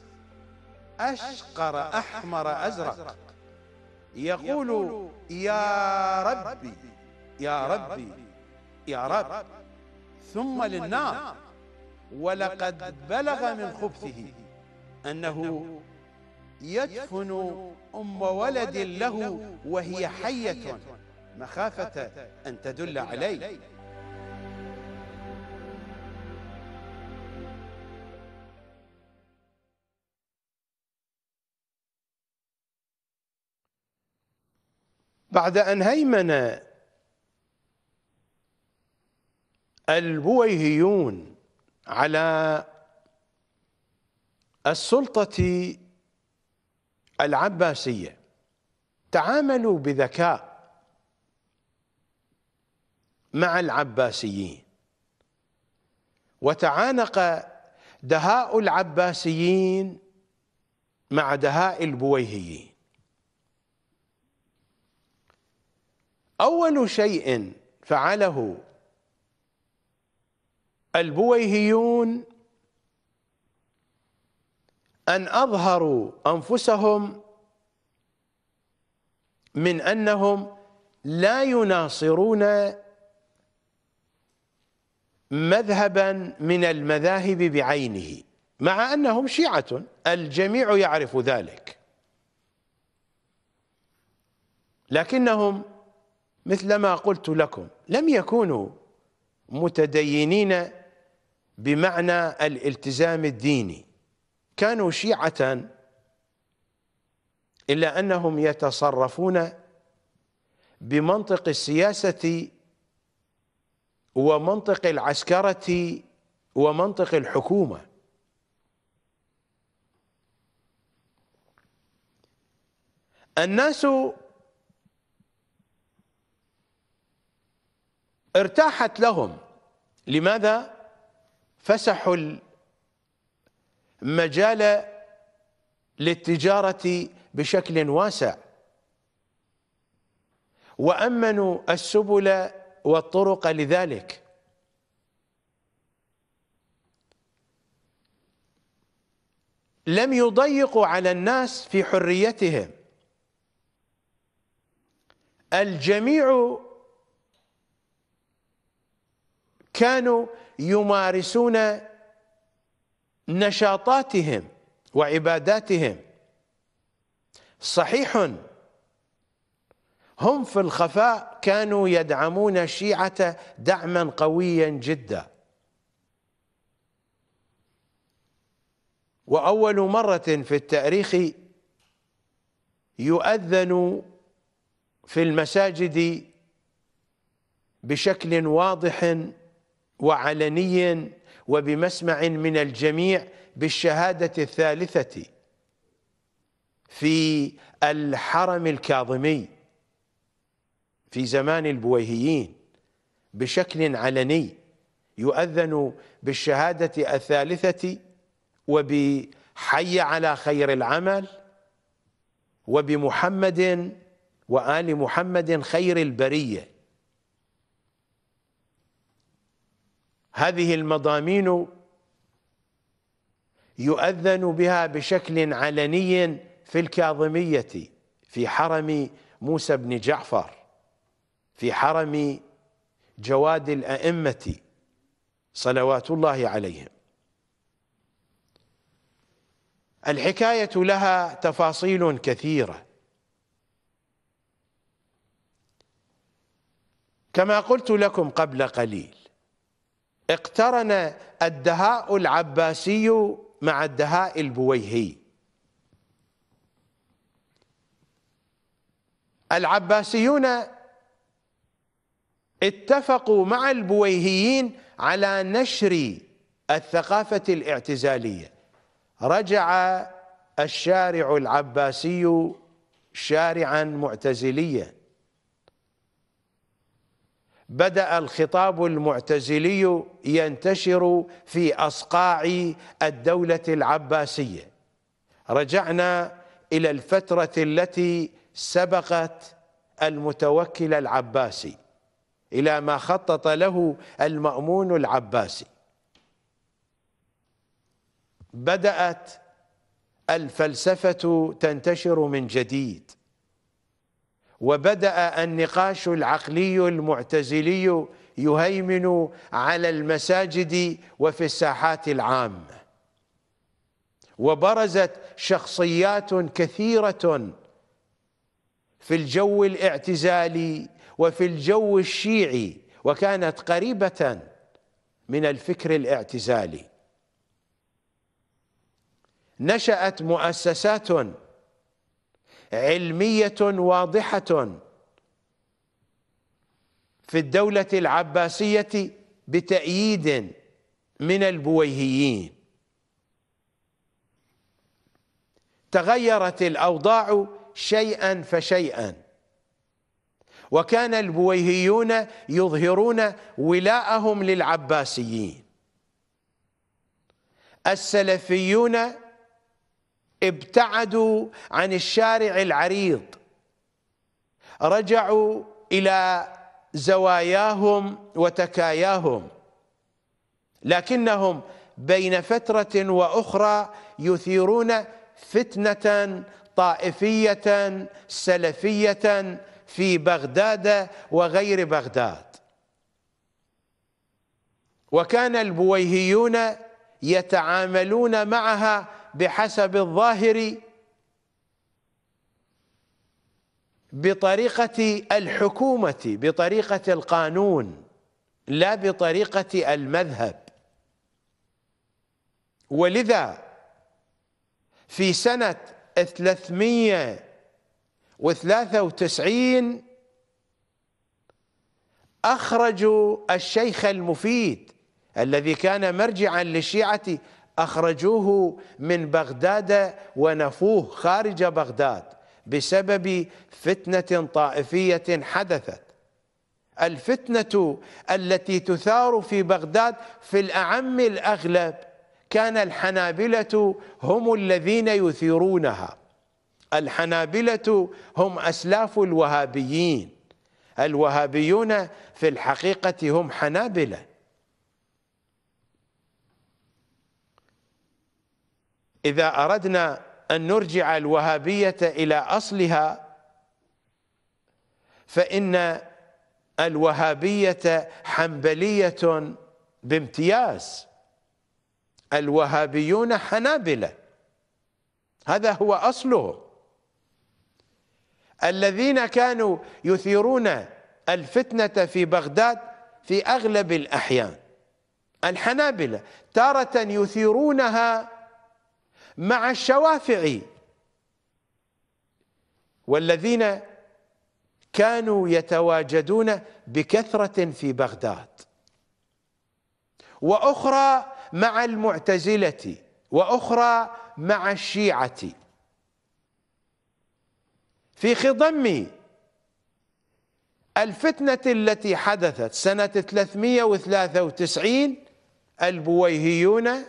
أشقر أحمر أزرق يقول يا ربي يا ربي يا رب ثم للنار ولقد بلغ من خبثه أنه يدفن أم ولد له وهي حية مخافة أن تدل عليه بعد أن هيمن البويهيون على السلطة العباسية تعاملوا بذكاء مع العباسيين وتعانق دهاء العباسيين مع دهاء البويهيين أول شيء فعله البويهيون أن أظهروا أنفسهم من أنهم لا يناصرون مذهبا من المذاهب بعينه مع أنهم شيعة الجميع يعرف ذلك لكنهم مثل ما قلت لكم لم يكونوا متدينين بمعنى الالتزام الديني كانوا شيعة إلا أنهم يتصرفون بمنطق السياسة ومنطق العسكرة ومنطق الحكومة الناس ارتاحت لهم لماذا فسحوا المجال للتجارة بشكل واسع وأمنوا السبل والطرق لذلك لم يضيقوا على الناس في حريتهم الجميع كانوا يمارسون نشاطاتهم وعباداتهم صحيح هم في الخفاء كانوا يدعمون الشيعة دعما قويا جدا وأول مرة في التاريخ يؤذن في المساجد بشكل واضح وعلني وبمسمع من الجميع بالشهادة الثالثة في الحرم الكاظمي في زمان البويهيين بشكل علني يؤذن بالشهادة الثالثة وبحي على خير العمل وبمحمد وآل محمد خير البريه هذه المضامين يؤذن بها بشكل علني في الكاظمية في حرم موسى بن جعفر في حرم جواد الأئمة صلوات الله عليهم الحكاية لها تفاصيل كثيرة كما قلت لكم قبل قليل اقترن الدهاء العباسي مع الدهاء البويهي العباسيون اتفقوا مع البويهيين على نشر الثقافة الاعتزالية رجع الشارع العباسي شارعا معتزليا بدأ الخطاب المعتزلي ينتشر في أصقاع الدولة العباسية رجعنا إلى الفترة التي سبقت المتوكل العباسي إلى ما خطط له المأمون العباسي بدأت الفلسفة تنتشر من جديد وبدأ النقاش العقلي المعتزلي يهيمن على المساجد وفي الساحات العامة وبرزت شخصيات كثيرة في الجو الاعتزالي وفي الجو الشيعي وكانت قريبة من الفكر الاعتزالي نشأت مؤسسات علميه واضحه في الدوله العباسيه بتاييد من البويهيين تغيرت الاوضاع شيئا فشيئا وكان البويهيون يظهرون ولاءهم للعباسيين السلفيون ابتعدوا عن الشارع العريض رجعوا إلى زواياهم وتكاياهم لكنهم بين فترة وأخرى يثيرون فتنة طائفية سلفية في بغداد وغير بغداد وكان البويهيون يتعاملون معها بحسب الظاهر بطريقة الحكومة بطريقة القانون لا بطريقة المذهب ولذا في سنة 393 أخرجوا الشيخ المفيد الذي كان مرجعا للشيعة أخرجوه من بغداد ونفوه خارج بغداد بسبب فتنة طائفية حدثت الفتنة التي تثار في بغداد في الأعم الأغلب كان الحنابلة هم الذين يثيرونها الحنابلة هم أسلاف الوهابيين الوهابيون في الحقيقة هم حنابلة إذا أردنا أن نرجع الوهابية إلى أصلها فإن الوهابية حنبلية بامتياز الوهابيون حنابلة هذا هو أصله الذين كانوا يثيرون الفتنة في بغداد في أغلب الأحيان الحنابلة تارة يثيرونها مع الشوافعي والذين كانوا يتواجدون بكثرة في بغداد وأخرى مع المعتزلة وأخرى مع الشيعة في خضم الفتنة التي حدثت سنة 393 البويهيون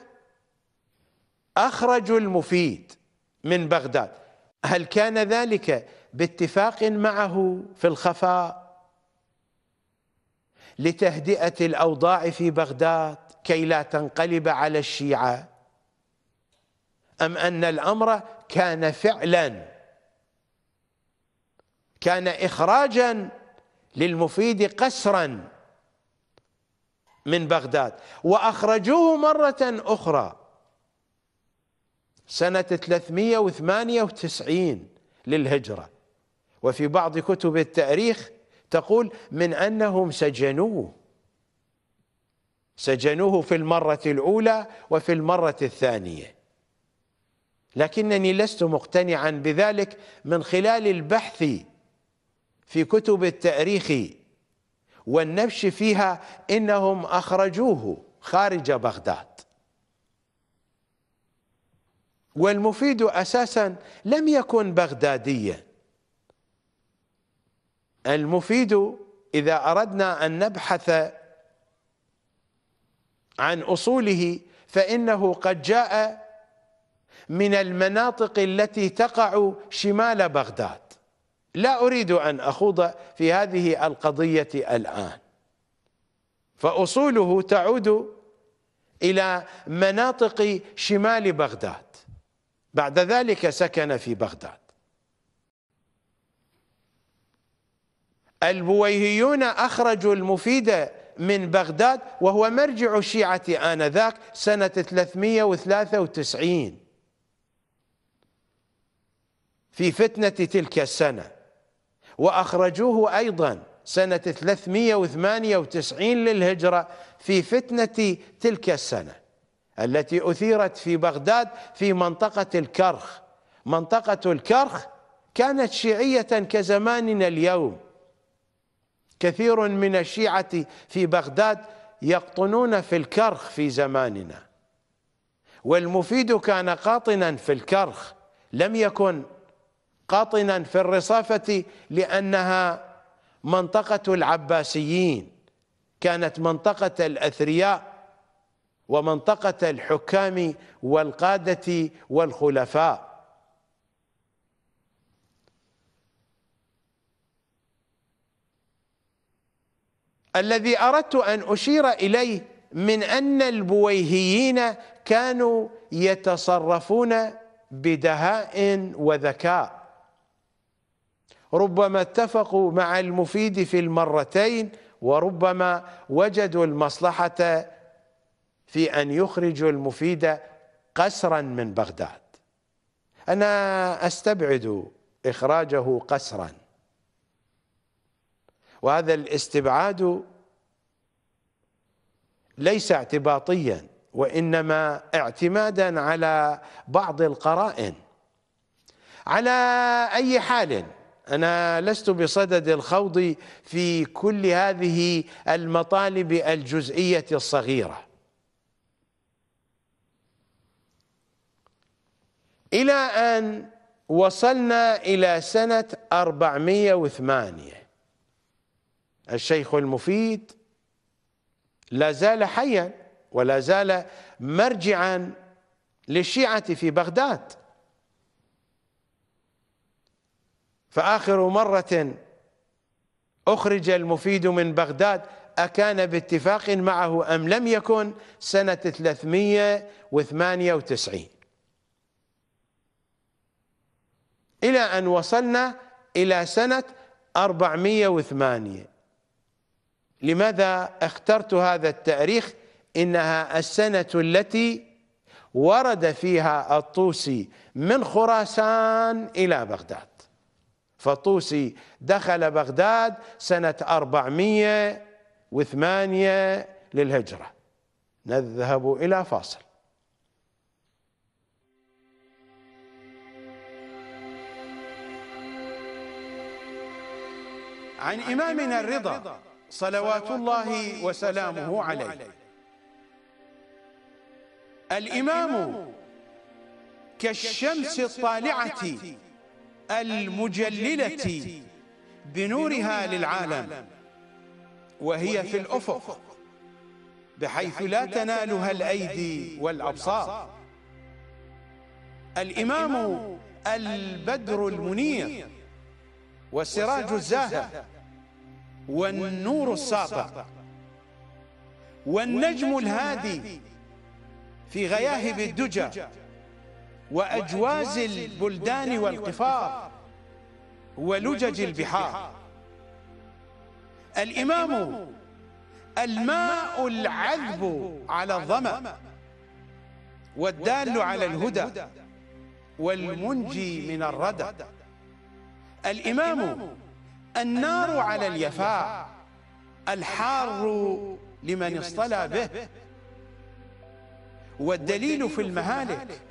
أخرجوا المفيد من بغداد هل كان ذلك باتفاق معه في الخفاء لتهدئة الأوضاع في بغداد كي لا تنقلب على الشيعة أم أن الأمر كان فعلا كان إخراجا للمفيد قسرا من بغداد وأخرجوه مرة أخرى سنة 398 للهجرة وفي بعض كتب التاريخ تقول من أنهم سجنوه سجنوه في المرة الأولى وفي المرة الثانية لكنني لست مقتنعا بذلك من خلال البحث في كتب التاريخ والنبش فيها إنهم أخرجوه خارج بغداد والمفيد أساسا لم يكن بغداديا المفيد إذا أردنا أن نبحث عن أصوله فإنه قد جاء من المناطق التي تقع شمال بغداد لا أريد أن أخوض في هذه القضية الآن فأصوله تعود إلى مناطق شمال بغداد بعد ذلك سكن في بغداد البويهيون أخرجوا المفيد من بغداد وهو مرجع الشيعة آنذاك سنة 393 في فتنة تلك السنة وأخرجوه أيضا سنة 398 للهجرة في فتنة تلك السنة التي أثيرت في بغداد في منطقة الكرخ منطقة الكرخ كانت شيعية كزماننا اليوم كثير من الشيعة في بغداد يقطنون في الكرخ في زماننا والمفيد كان قاطنا في الكرخ لم يكن قاطنا في الرصافة لأنها منطقة العباسيين كانت منطقة الأثرياء ومنطقة الحكام والقادة والخلفاء الذي أردت أن أشير إليه من أن البويهيين كانوا يتصرفون بدهاء وذكاء ربما اتفقوا مع المفيد في المرتين وربما وجدوا المصلحة في أن يخرجوا المفيد قسرا من بغداد أنا أستبعد إخراجه قسرا وهذا الاستبعاد ليس اعتباطيا وإنما اعتمادا على بعض القرائن على أي حال أنا لست بصدد الخوض في كل هذه المطالب الجزئية الصغيرة إلى أن وصلنا إلى سنة 408 الشيخ المفيد لا زال حيا ولا زال مرجعا للشيعة في بغداد فآخر مرة أخرج المفيد من بغداد أكان باتفاق معه أم لم يكن سنة 398 إلى أن وصلنا إلى سنة 408 لماذا اخترت هذا التاريخ إنها السنة التي ورد فيها الطوسي من خراسان إلى بغداد فالطوسي دخل بغداد سنة 408 للهجرة نذهب إلى فاصل عن إمامنا الرضا صلوات الله وسلامه عليه الإمام كالشمس الطالعة المجللة بنورها للعالم وهي في الأفق بحيث لا تنالها الأيدي والأبصار الإمام البدر المنير والسراج الزاهر والنور الساطع والنجم الهادي في غياهب الدجى وأجواز البلدان والقفار ولجج البحار الإمام الماء العذب على الظمأ والدال على الهدى والمنجي من الردى الإمام النار على اليفاء الحار لمن اصطلى به والدليل في المهالك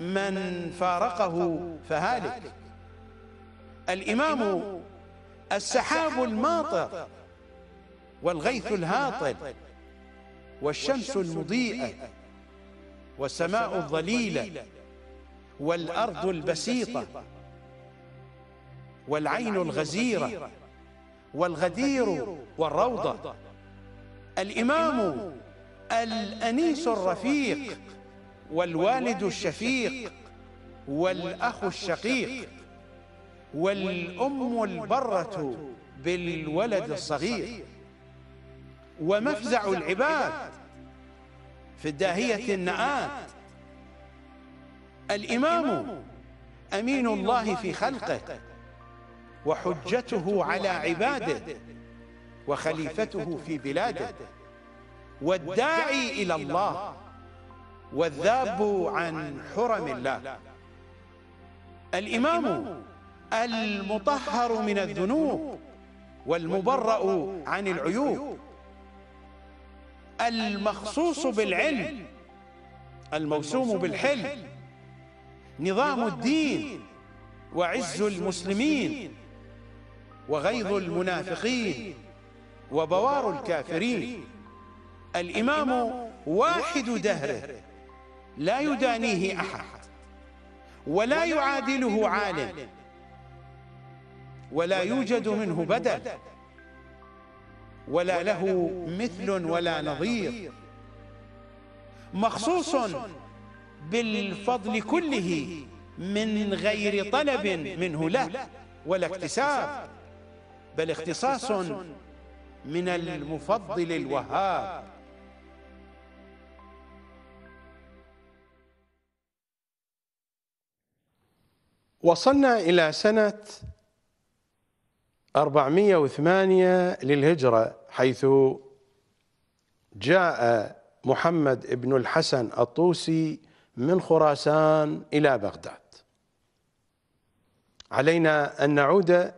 من فارقه فهالك الإمام السحاب الماطر والغيث الهاطل والشمس المضيئة والسماء الظليلة والأرض البسيطة والعين الغزيرة والغدير والروضة الإمام الأنيس الرفيق والوالد الشفيق والأخ الشقيق والأم البرة بالولد الصغير ومفزع العباد في الداهية النآت الإمام أمين الله في خلقه وحجته على عباده وخليفته في بلاده والداعي إلى الله والذاب عن حرم الله الإمام المطهر من الذنوب والمبرأ عن العيوب المخصوص بالعلم الموسوم بالحلم نظام الدين وعز المسلمين وغيظ المنافقين وبوار الكافرين الإمام واحد دهره لا يدانيه أحد ولا يعادله عالم ولا يوجد منه بدل ولا له مثل ولا نظير مخصوص بالفضل كله من غير طلب منه له ولا اكتساب بل اختصاص من المفضل الوهاب وصلنا إلى سنة 408 للهجرة حيث جاء محمد بن الحسن الطوسي من خراسان إلى بغداد علينا أن نعود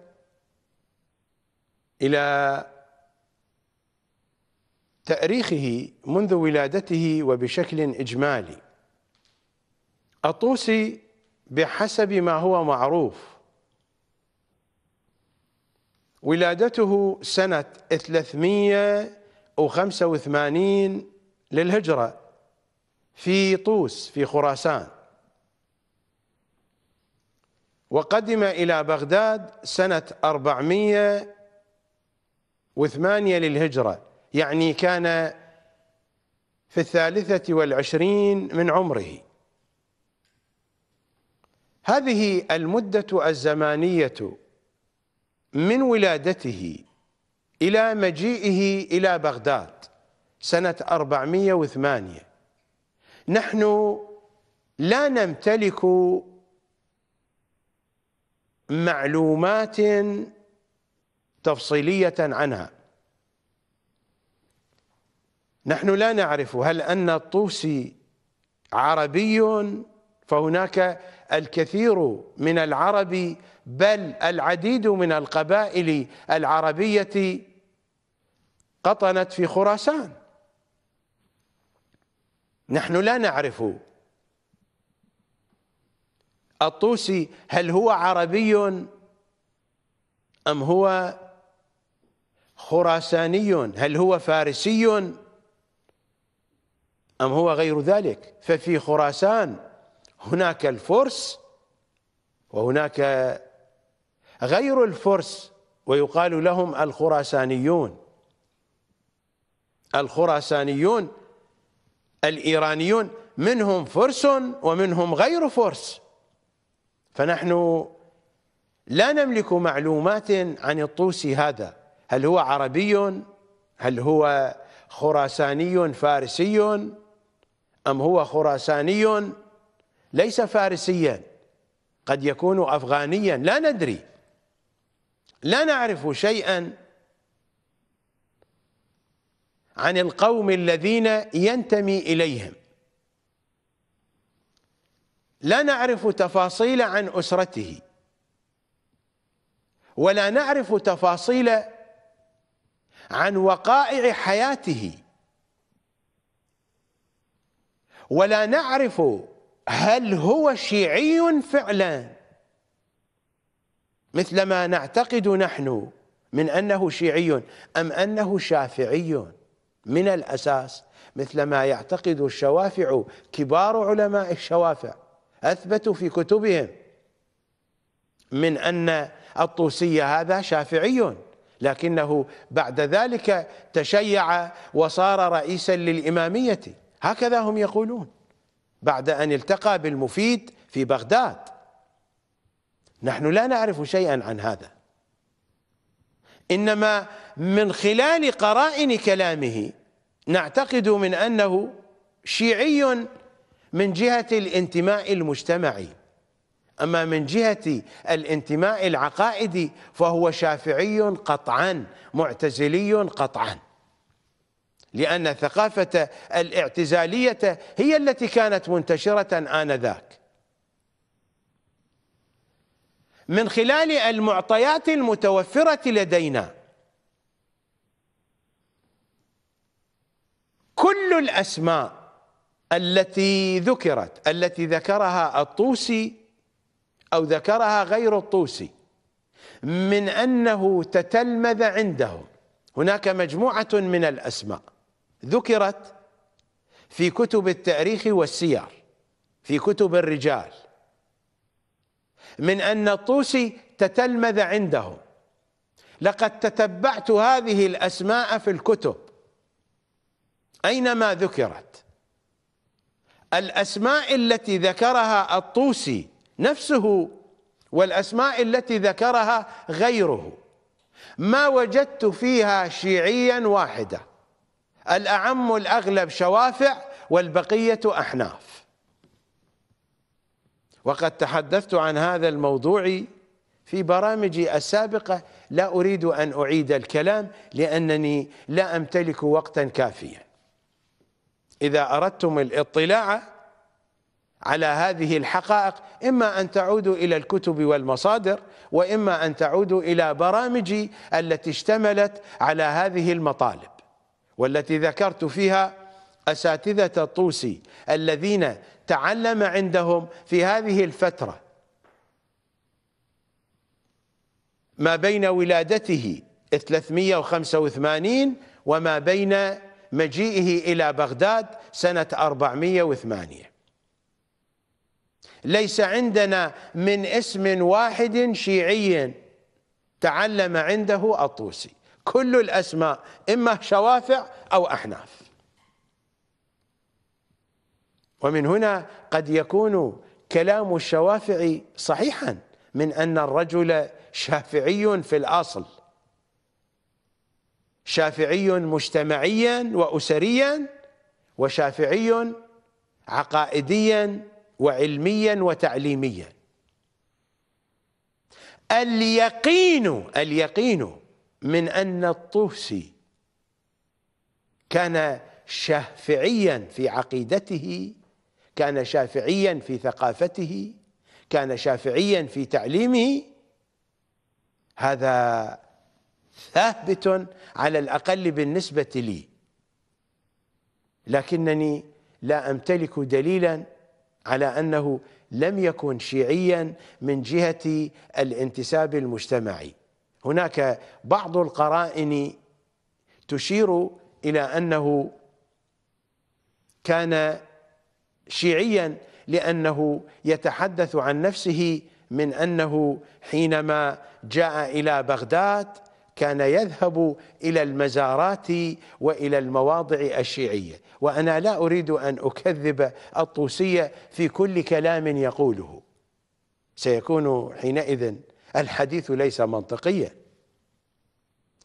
إلى تأريخه منذ ولادته وبشكل إجمالي الطوسي بحسب ما هو معروف ولادته سنة 385 للهجرة في طوس في خراسان وقدم إلى بغداد سنة 400 وثمانية للهجرة يعني كان في الثالثة والعشرين من عمره هذه المدة الزمانية من ولادته إلى مجيئه إلى بغداد سنة 408 نحن لا نمتلك معلومات تفصيلية عنها نحن لا نعرف هل أن الطوسي عربي فهناك الكثير من العرب بل العديد من القبائل العربية قطنت في خراسان نحن لا نعرف الطوسي هل هو عربي أم هو خراساني هل هو فارسي أم هو غير ذلك ففي خراسان هناك الفرس وهناك غير الفرس ويقال لهم الخراسانيون الخراسانيون الإيرانيون منهم فرس ومنهم غير فرس فنحن لا نملك معلومات عن الطوسي هذا هل هو عربي هل هو خراساني فارسي أم هو خراساني ليس فارسيا قد يكون أفغانيا لا ندري لا نعرف شيئا عن القوم الذين ينتمي إليهم لا نعرف تفاصيل عن أسرته ولا نعرف تفاصيل عن وقائع حياته ولا نعرف هل هو شيعي فعلا مثل ما نعتقد نحن من أنه شيعي أم أنه شافعي من الأساس مثل ما يعتقد الشوافع كبار علماء الشوافع أثبتوا في كتبهم من أن الطوسي هذا شافعي لكنه بعد ذلك تشيع وصار رئيسا للإمامية هكذا هم يقولون بعد أن التقى بالمفيد في بغداد نحن لا نعرف شيئا عن هذا إنما من خلال قرائن كلامه نعتقد من أنه شيعي من جهة الانتماء المجتمعي أما من جهة الانتماء العقائدي فهو شافعي قطعا معتزلي قطعا لأن ثقافة الاعتزالية هي التي كانت منتشرة آنذاك من خلال المعطيات المتوفرة لدينا كل الأسماء التي ذكرت التي ذكرها الطوسي أو ذكرها غير الطوسي من أنه تتلمذ عنده هناك مجموعة من الأسماء ذكرت في كتب التاريخ والسير في كتب الرجال من أن الطوسي تتلمذ عنده لقد تتبعت هذه الأسماء في الكتب أينما ذكرت الأسماء التي ذكرها الطوسي نفسه والأسماء التي ذكرها غيره ما وجدت فيها شيعيا واحدا الأعم الأغلب شوافع والبقية أحناف وقد تحدثت عن هذا الموضوع في برامجي السابقة لا أريد أن أعيد الكلام لأنني لا أمتلك وقتا كافيا إذا أردتم الاطلاع على هذه الحقائق إما أن تعودوا إلى الكتب والمصادر وإما أن تعودوا إلى برامجي التي اشتملت على هذه المطالب والتي ذكرت فيها أساتذة الطوسي الذين تعلم عندهم في هذه الفترة ما بين ولادته 385 وما بين مجيئه إلى بغداد سنة 408 ليس عندنا من اسم واحد شيعي تعلم عنده الطوسي كل الأسماء إما شوافع أو أحناف ومن هنا قد يكون كلام الشوافع صحيحا من أن الرجل شافعي في الأصل شافعي مجتمعيا وأسريا وشافعي عقائديا وعلميا وتعليميا اليقين اليقين من أن الطوسي كان شافعيا في عقيدته كان شافعيا في ثقافته كان شافعيا في تعليمه هذا ثابت على الأقل بالنسبة لي لكنني لا أمتلك دليلا على أنه لم يكن شيعيا من جهة الانتساب المجتمعي هناك بعض القرائن تشير إلى أنه كان شيعيا لأنه يتحدث عن نفسه من أنه حينما جاء إلى بغداد كان يذهب إلى المزارات وإلى المواضع الشيعية وأنا لا أريد أن أكذب الطوسية في كل كلام يقوله سيكون حينئذ الحديث ليس منطقيا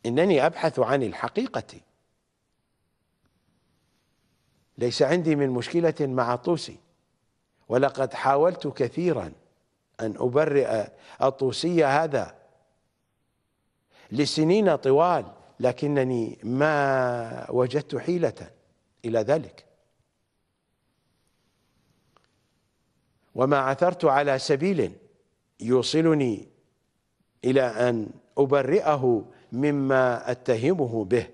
إنني أبحث عن الحقيقة ليس عندي من مشكلة مع الطوسي ولقد حاولت كثيرا أن أبرئ الطوسي هذا لسنين طوال لكنني ما وجدت حيلة إلى ذلك وما عثرت على سبيل يوصلني إلى أن أبرئه مما أتهمه به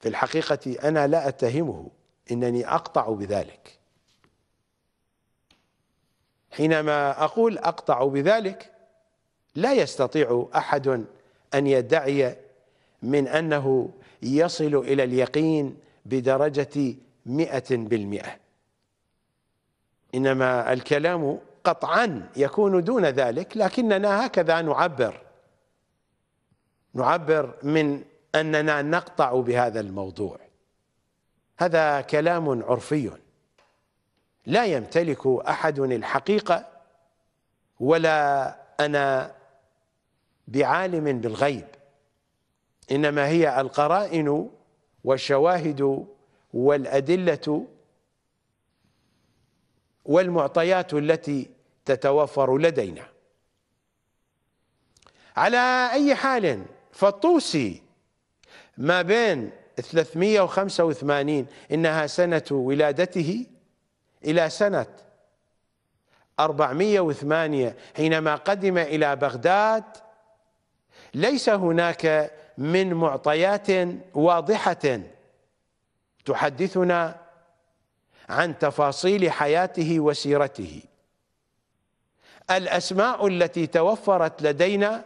في الحقيقة أنا لا أتهمه إنني أقطع بذلك حينما أقول أقطع بذلك لا يستطيع أحد أن يدعي من أنه يصل إلى اليقين بدرجة مئة بالمئة إنما الكلام قطعا يكون دون ذلك لكننا هكذا نعبر نعبر من أننا نقطع بهذا الموضوع هذا كلام عرفي لا يمتلك أحد الحقيقة ولا أنا بعالم بالغيب إنما هي القرائن والشواهد والأدلة والمعطيات التي تتوفر لدينا على أي حال فالطوسي ما بين 385 إنها سنة ولادته إلى سنة 408 حينما قدم إلى بغداد ليس هناك من معطيات واضحة تحدثنا عن تفاصيل حياته وسيرته الأسماء التي توفرت لدينا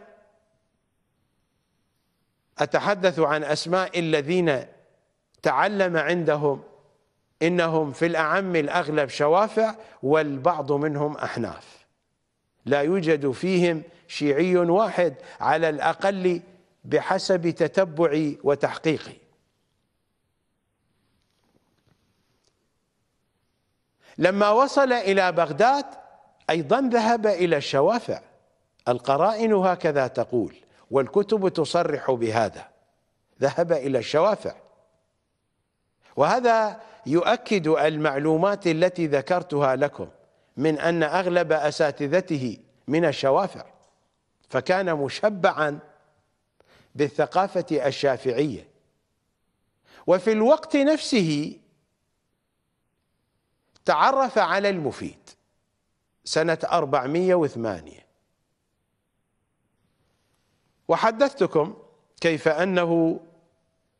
أتحدث عن أسماء الذين تعلم عندهم إنهم في الأعم الأغلب شوافع والبعض منهم أحناف لا يوجد فيهم شيعي واحد على الأقل بحسب تتبعي وتحقيقي لما وصل إلى بغداد أيضا ذهب إلى الشوافع القرائن هكذا تقول والكتب تصرح بهذا ذهب إلى الشوافع وهذا يؤكد المعلومات التي ذكرتها لكم من أن أغلب أساتذته من الشوافع فكان مشبعا بالثقافة الشافعية وفي الوقت نفسه تعرف على المفيد سنة 408 وحدثتكم كيف أنه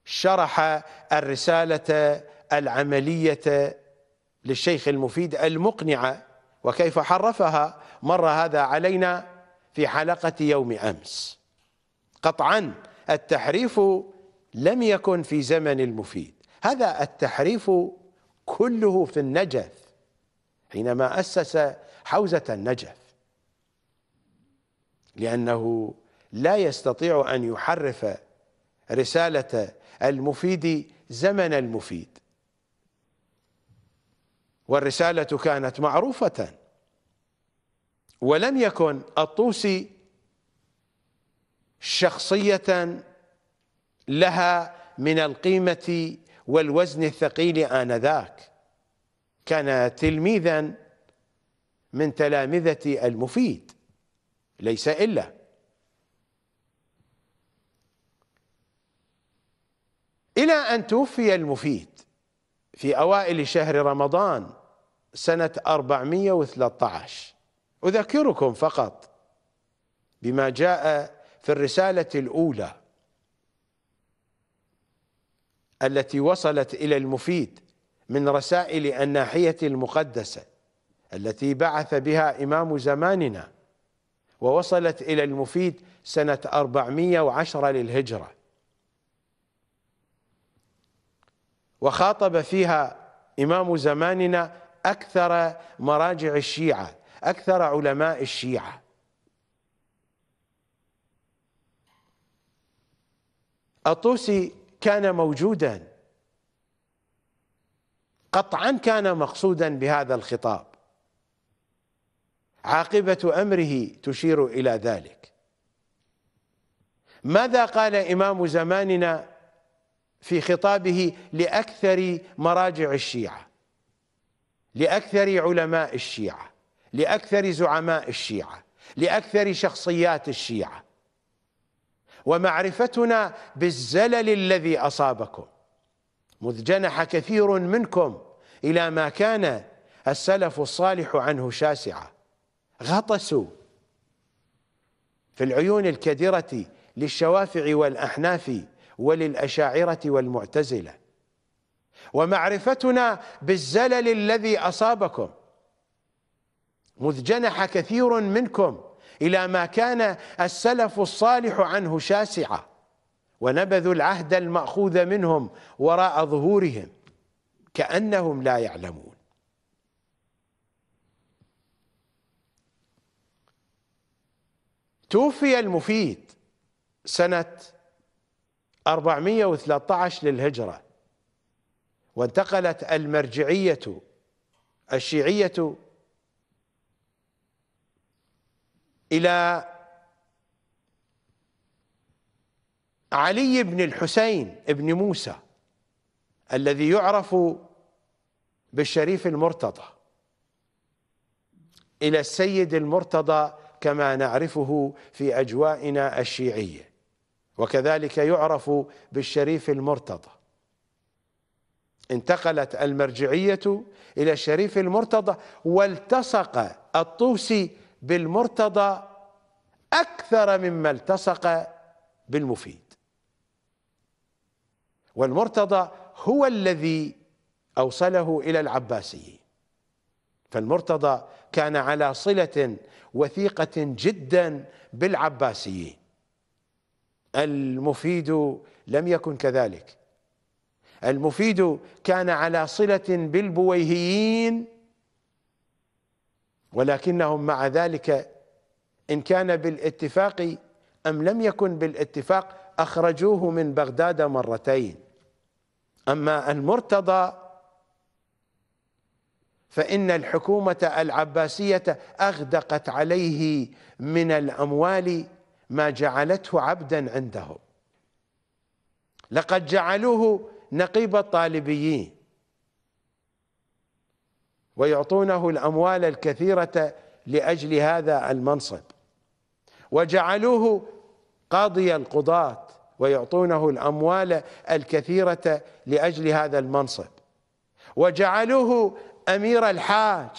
شرح الرسالة العملية للشيخ المفيد المقنعة وكيف حرفها مر هذا علينا في حلقة يوم أمس قطعا التحريف لم يكن في زمن المفيد هذا التحريف كله في النجف حينما أسس حوزة النجف لأنه لا يستطيع أن يحرف رسالة المفيد زمن المفيد والرسالة كانت معروفة ولم يكن الطوسي شخصية لها من القيمة والوزن الثقيل آنذاك كان تلميذا من تلامذة المفيد ليس إلا إلى أن توفي المفيد في أوائل شهر رمضان سنة 413 اذكركم فقط بما جاء في الرساله الاولى التي وصلت الى المفيد من رسائل الناحيه المقدسه التي بعث بها امام زماننا ووصلت الى المفيد سنه 410 للهجره وخاطب فيها امام زماننا اكثر مراجع الشيعه أكثر علماء الشيعة الطوسي كان موجودا قطعا كان مقصودا بهذا الخطاب عاقبة أمره تشير إلى ذلك ماذا قال إمام زماننا في خطابه لأكثر مراجع الشيعة لأكثر علماء الشيعة لأكثر زعماء الشيعة لأكثر شخصيات الشيعة ومعرفتنا بالزلل الذي أصابكم مذ جنح كثير منكم إلى ما كان السلف الصالح عنه شاسعة غطسوا في العيون الكدرة للشوافع والأحناف وللأشاعرة والمعتزلة ومعرفتنا بالزلل الذي أصابكم مذ جنح كثير منكم إلى ما كان السلف الصالح عنه شاسعا ونبذوا العهد المأخوذ منهم وراء ظهورهم كأنهم لا يعلمون توفي المفيد سنة 413 للهجرة وانتقلت المرجعية الشيعية إلى علي بن الحسين بن موسى الذي يعرف بالشريف المرتضى إلى السيد المرتضى كما نعرفه في أجوائنا الشيعية وكذلك يعرف بالشريف المرتضى انتقلت المرجعية إلى الشريف المرتضى والتصق الطوسي بالمرتضى أكثر مما التصق بالمفيد والمرتضى هو الذي أوصله إلى العباسيين فالمرتضى كان على صلة وثيقة جدا بالعباسيين المفيد لم يكن كذلك المفيد كان على صلة بالبويهيين ولكنهم مع ذلك إن كان بالاتفاق أم لم يكن بالاتفاق أخرجوه من بغداد مرتين أما المرتضى فإن الحكومة العباسية أغدقت عليه من الأموال ما جعلته عبدا عندهم لقد جعلوه نقيب الطالبيين ويعطونه الأموال الكثيرة لأجل هذا المنصب وجعلوه قاضي القضاة ويعطونه الأموال الكثيرة لأجل هذا المنصب وجعلوه أمير الحاج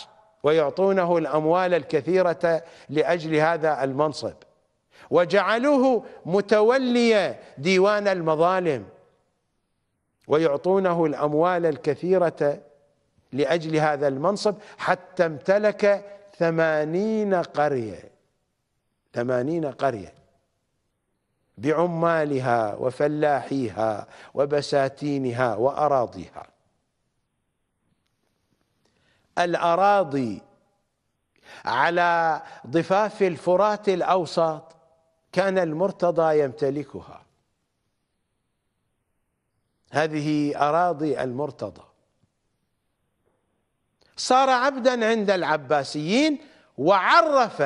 ويعطونه الأموال الكثيرة لأجل هذا المنصب وجعلوه متولي ديوان المظالم ويعطونه الأموال الكثيرة لأجل هذا المنصب حتى امتلك ثمانين قرية ثمانين قرية بعمالها وفلاحيها وبساتينها وأراضيها الأراضي على ضفاف الفرات الأوسط كان المرتضى يمتلكها هذه أراضي المرتضى صار عبدا عند العباسيين وعرف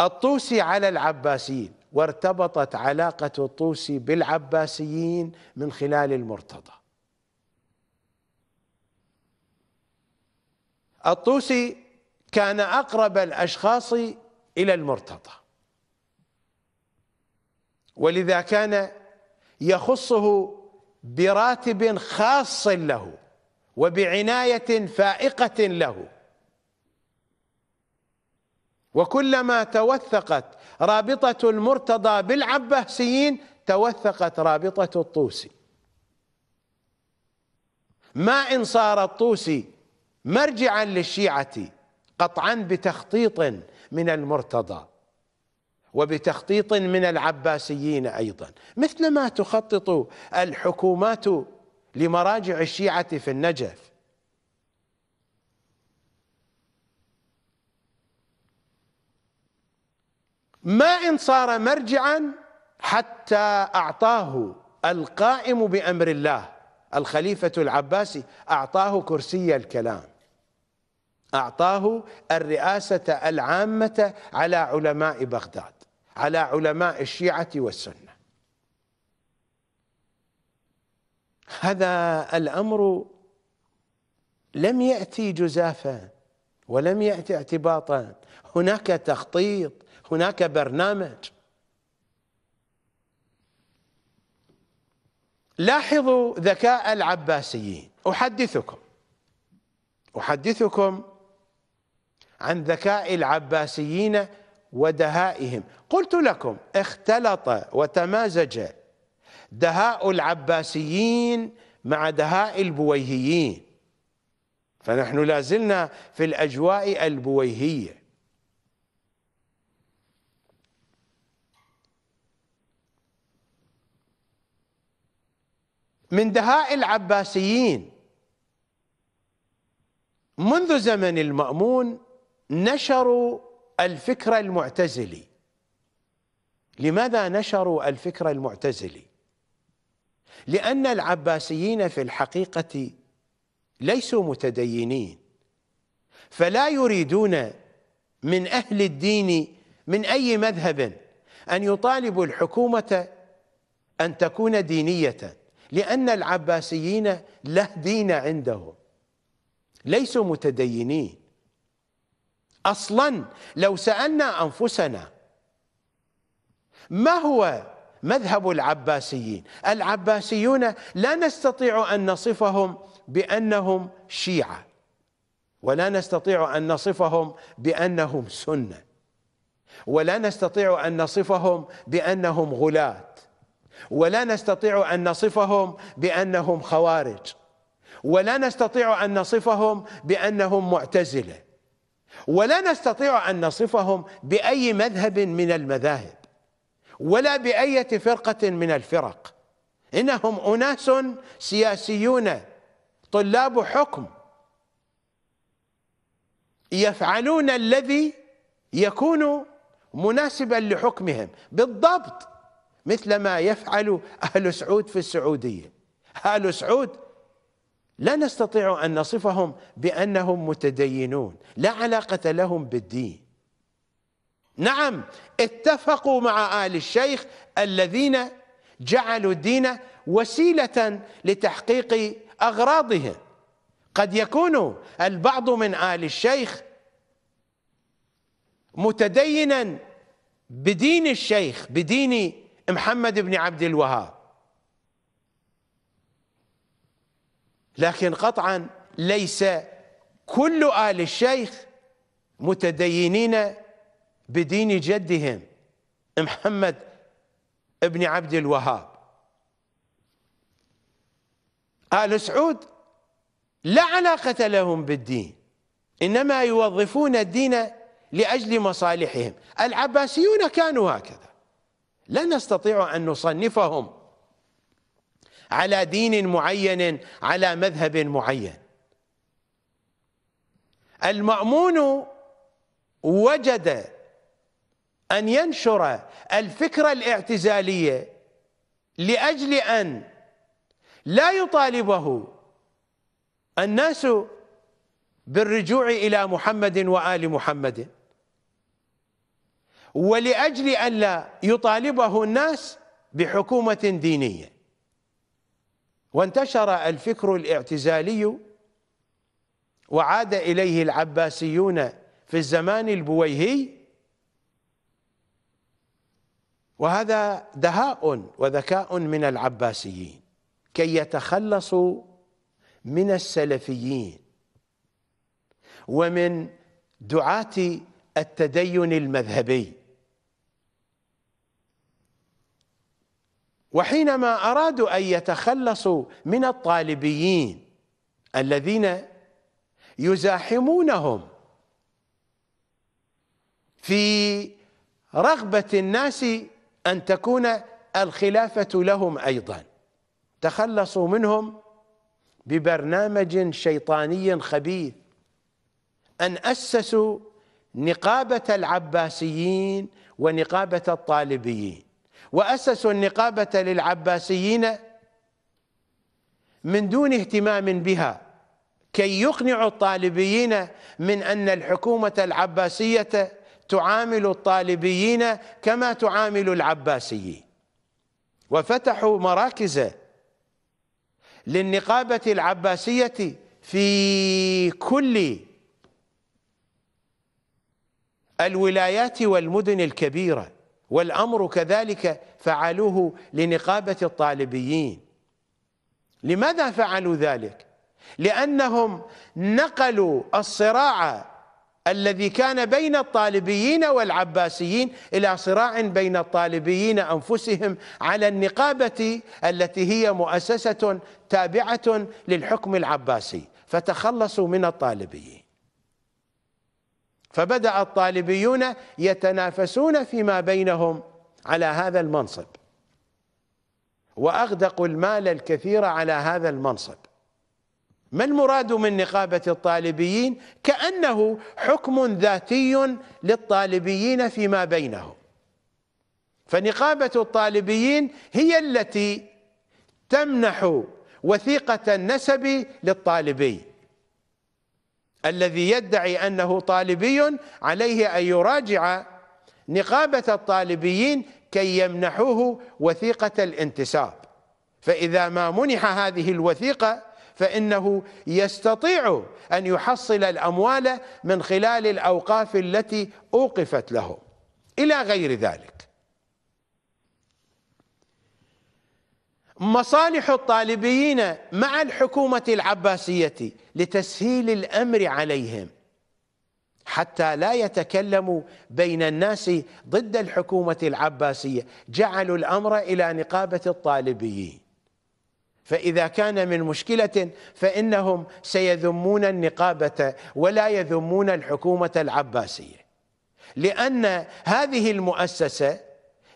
الطوسي على العباسيين وارتبطت علاقة الطوسي بالعباسيين من خلال المرتضى الطوسي كان أقرب الأشخاص إلى المرتضى ولذا كان يخصه براتب خاص له وبعناية فائقة له وكلما توثقت رابطة المرتضى بالعباسيين توثقت رابطة الطوسي ما إن صار الطوسي مرجعا للشيعة قطعا بتخطيط من المرتضى وبتخطيط من العباسيين أيضا مثلما تخطط الحكومات لمراجع الشيعة في النجف ما إن صار مرجعا حتى أعطاه القائم بأمر الله الخليفة العباسي أعطاه كرسي الكلام أعطاه الرئاسة العامة على علماء بغداد على علماء الشيعة والسنة هذا الأمر لم يأتي جزافا ولم يأتي اعتباطا هناك تخطيط هناك برنامج لاحظوا ذكاء العباسيين أحدثكم أحدثكم عن ذكاء العباسيين ودهائهم قلت لكم اختلط وتمازج دهاء العباسيين مع دهاء البويهيين فنحن لازلنا في الأجواء البويهية من دهاء العباسيين منذ زمن المأمون نشروا الفكر المعتزلي لماذا نشروا الفكر المعتزلي لأن العباسيين في الحقيقة ليسوا متدينين فلا يريدون من أهل الدين من أي مذهب أن يطالبوا الحكومة أن تكون دينية لأن العباسيين له دين عندهم ليسوا متدينين اصلا لو سالنا انفسنا ما هو مذهب العباسيين العباسيون لا نستطيع ان نصفهم بانهم شيعه ولا نستطيع ان نصفهم بانهم سنه ولا نستطيع ان نصفهم بانهم غلاة ولا نستطيع ان نصفهم بانهم خوارج ولا نستطيع ان نصفهم بانهم معتزله ولا نستطيع أن نصفهم بأي مذهب من المذاهب ولا باي فرقة من الفرق إنهم أناس سياسيون طلاب حكم يفعلون الذي يكون مناسبا لحكمهم بالضبط مثل ما يفعل أهل سعود في السعودية أهل سعود لا نستطيع ان نصفهم بانهم متدينون لا علاقه لهم بالدين نعم اتفقوا مع ال الشيخ الذين جعلوا الدين وسيله لتحقيق اغراضهم قد يكون البعض من ال الشيخ متدينا بدين الشيخ بدين محمد بن عبد الوهاب لكن قطعا ليس كل آل الشيخ متدينين بدين جدهم محمد ابن عبد الوهاب آل سعود لا علاقة لهم بالدين إنما يوظفون الدين لأجل مصالحهم العباسيون كانوا هكذا لا نستطيع أن نصنفهم على دين معين على مذهب معين المأمون وجد أن ينشر الفكرة الاعتزالية لأجل أن لا يطالبه الناس بالرجوع إلى محمد وآل محمد ولأجل أن لا يطالبه الناس بحكومة دينية وانتشر الفكر الاعتزالي وعاد إليه العباسيون في الزمان البويهي وهذا دهاء وذكاء من العباسيين كي يتخلصوا من السلفيين ومن دعاة التدين المذهبي وحينما أرادوا أن يتخلصوا من الطالبيين الذين يزاحمونهم في رغبة الناس أن تكون الخلافة لهم أيضا تخلصوا منهم ببرنامج شيطاني خبيث أن أسسوا نقابة العباسيين ونقابة الطالبيين وأسسوا النقابة للعباسيين من دون اهتمام بها كي يقنعوا الطالبيين من أن الحكومة العباسية تعامل الطالبيين كما تعامل العباسيين وفتحوا مراكز للنقابة العباسية في كل الولايات والمدن الكبيره والأمر كذلك فعلوه لنقابة الطالبيين لماذا فعلوا ذلك؟ لأنهم نقلوا الصراع الذي كان بين الطالبيين والعباسيين إلى صراع بين الطالبيين أنفسهم على النقابة التي هي مؤسسة تابعة للحكم العباسي فتخلصوا من الطالبيين فبدأ الطالبيون يتنافسون فيما بينهم على هذا المنصب وأغدقوا المال الكثير على هذا المنصب ما المراد من نقابة الطالبيين كأنه حكم ذاتي للطالبيين فيما بينهم فنقابة الطالبيين هي التي تمنح وثيقة النسب للطالبي الذي يدعي أنه طالبي عليه أن يراجع نقابة الطالبيين كي يمنحوه وثيقة الانتساب فإذا ما منح هذه الوثيقة فإنه يستطيع أن يحصل الأموال من خلال الأوقاف التي أوقفت له إلى غير ذلك مصالح الطالبيين مع الحكومة العباسية لتسهيل الأمر عليهم حتى لا يتكلموا بين الناس ضد الحكومة العباسية جعلوا الأمر إلى نقابة الطالبيين فإذا كان من مشكلة فإنهم سيذمون النقابة ولا يذمون الحكومة العباسية لأن هذه المؤسسة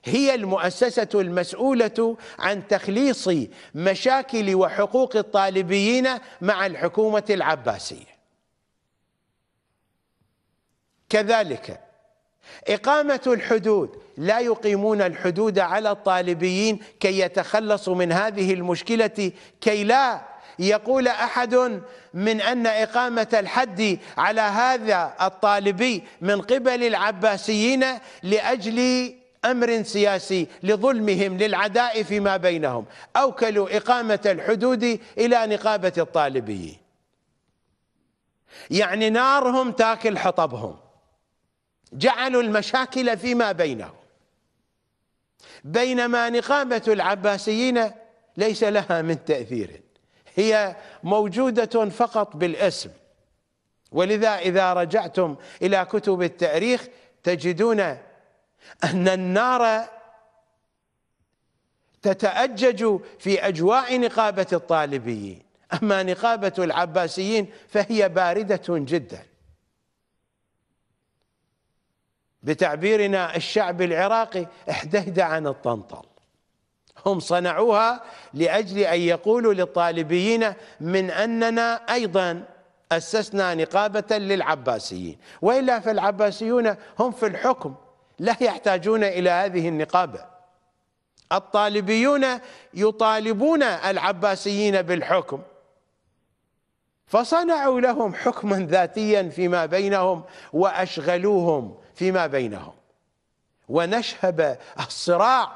هي المؤسسة المسؤولة عن تخليص مشاكل وحقوق الطالبيين مع الحكومة العباسية كذلك إقامة الحدود لا يقيمون الحدود على الطالبيين كي يتخلصوا من هذه المشكلة كي لا يقول أحد من أن إقامة الحد على هذا الطالبي من قبل العباسيين لأجل امر سياسي لظلمهم للعداء فيما بينهم اوكلوا اقامه الحدود الى نقابه الطالبي يعني نارهم تاكل حطبهم جعلوا المشاكل فيما بينهم بينما نقابه العباسيين ليس لها من تاثير هي موجوده فقط بالاسم ولذا اذا رجعتم الى كتب التاريخ تجدون أن النار تتأجج في أجواء نقابة الطالبيين أما نقابة العباسيين فهي باردة جدا بتعبيرنا الشعب العراقي احدهد عن الطنطل هم صنعوها لأجل أن يقولوا للطالبيين من أننا أيضا أسسنا نقابة للعباسيين وإلا فالعباسيون هم في الحكم لا يحتاجون إلى هذه النقابة الطالبيون يطالبون العباسيين بالحكم فصنعوا لهم حكما ذاتيا فيما بينهم وأشغلوهم فيما بينهم ونشهب الصراع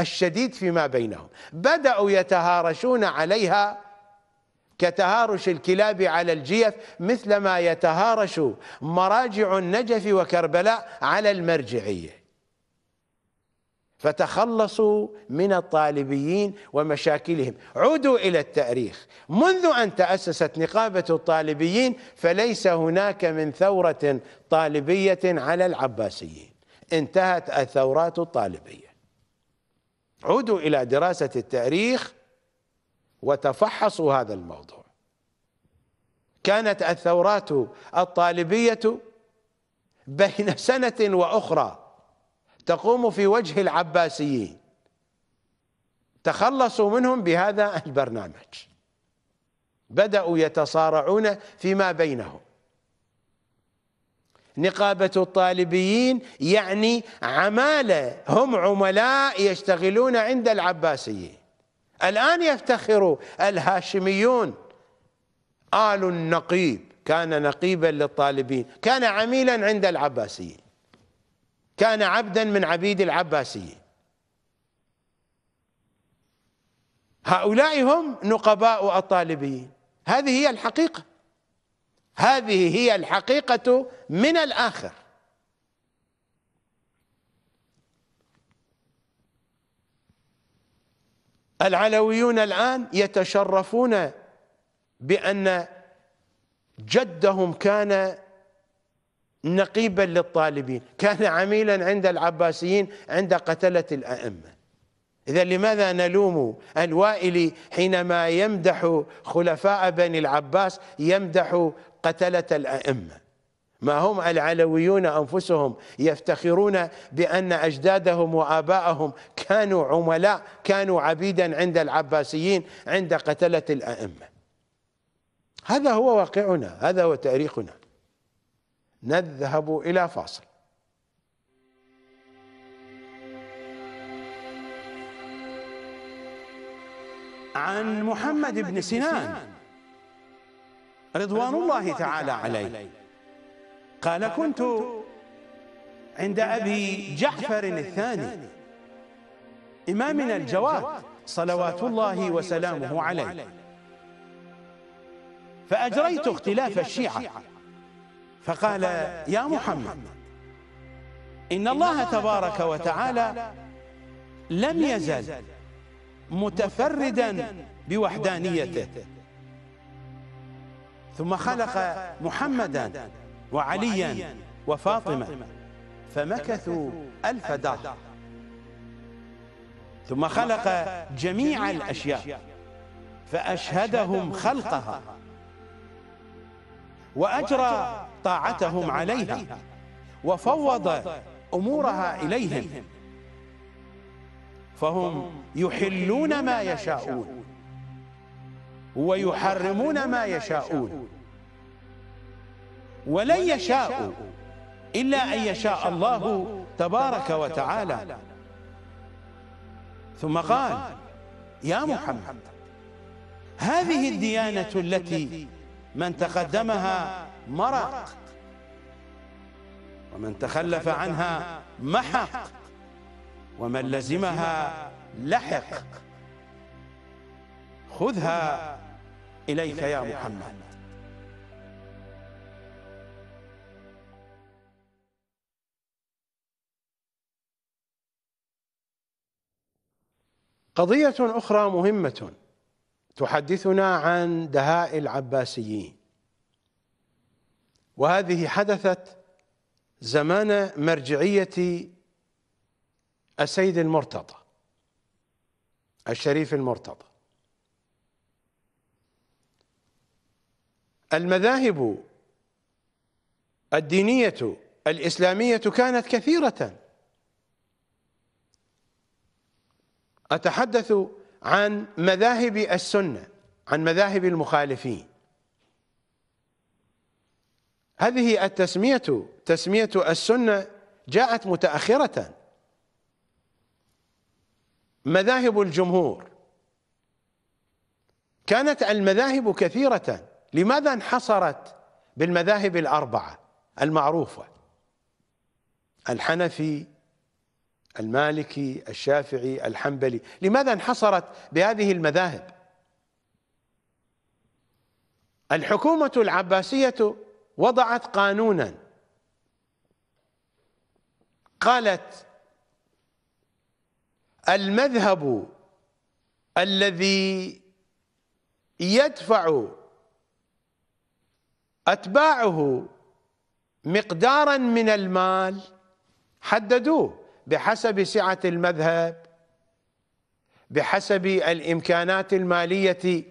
الشديد فيما بينهم بدأوا يتهارشون عليها كتهارش الكلاب على الجيف مثلما يتهارش مراجع النجف وكربلاء على المرجعيه فتخلصوا من الطالبيين ومشاكلهم عودوا إلى التاريخ منذ أن تأسست نقابة الطالبيين فليس هناك من ثورة طالبية على العباسيين انتهت الثورات الطالبية عودوا إلى دراسة التاريخ وتفحصوا هذا الموضوع كانت الثورات الطالبية بين سنة وأخرى تقوم في وجه العباسيين تخلصوا منهم بهذا البرنامج بدأوا يتصارعون فيما بينهم نقابة الطالبيين يعني عمالة هم عملاء يشتغلون عند العباسيين الآن يفتخر الهاشميون آل النقيب كان نقيبا للطالبين كان عميلا عند العباسيين كان عبدا من عبيد العباسيين هؤلاء هم نقباء الطالبيين هذه هي الحقيقة هذه هي الحقيقة من الآخر العلويون الآن يتشرفون بأن جدهم كان نقيبا للطالبين كان عميلا عند العباسيين عند قتلة الأئمة إذا لماذا نلوم الوائلي حينما يمدح خلفاء بني العباس يمدح قتلة الأئمة ما هم العلويون أنفسهم يفتخرون بأن أجدادهم وآباءهم كانوا عملاء كانوا عبيدا عند العباسيين عند قتلة الأئمة هذا هو واقعنا هذا هو تاريخنا نذهب إلى فاصل عن محمد بن سنان رضوان الله تعالى عليه قال كنت عند أبي جعفر الثاني إمامنا الجواد صلوات الله وسلامه عليه فأجريت اختلاف الشيعة فقال يا محمد إن الله تبارك وتعالى لم يزل متفردا بوحدانيته ثم خلق محمدا وعليا وفاطمة فمكثوا ألف دهر ثم خلق جميع الأشياء فأشهدهم خلقها وأجرى طاعتهم عليها وفوض أمورها إليهم فهم يحلون ما يشاءون ويحرمون ما يشاءون ولن يشاء إلا أن يشاء الله تبارك وتعالى ثم قال يا محمد هذه الديانة التي من تقدمها مرق ومن تخلف عنها محق ومن لزمها لحق خذها إليك يا محمد قضية أخرى مهمة تحدثنا عن دهاء العباسيين وهذه حدثت زمان مرجعية السيد المرتضى الشريف المرتضى المذاهب الدينية الإسلامية كانت كثيرة أتحدث عن مذاهب السنة عن مذاهب المخالفين هذه التسمية تسمية السنة جاءت متأخرة مذاهب الجمهور كانت المذاهب كثيرة لماذا انحصرت بالمذاهب الأربعة المعروفة الحنفي المالكي الشافعي الحنبلي لماذا انحصرت بهذه المذاهب الحكومة العباسية وضعت قانونا قالت المذهب الذي يدفع أتباعه مقدارا من المال حددوه بحسب سعة المذهب بحسب الإمكانات المالية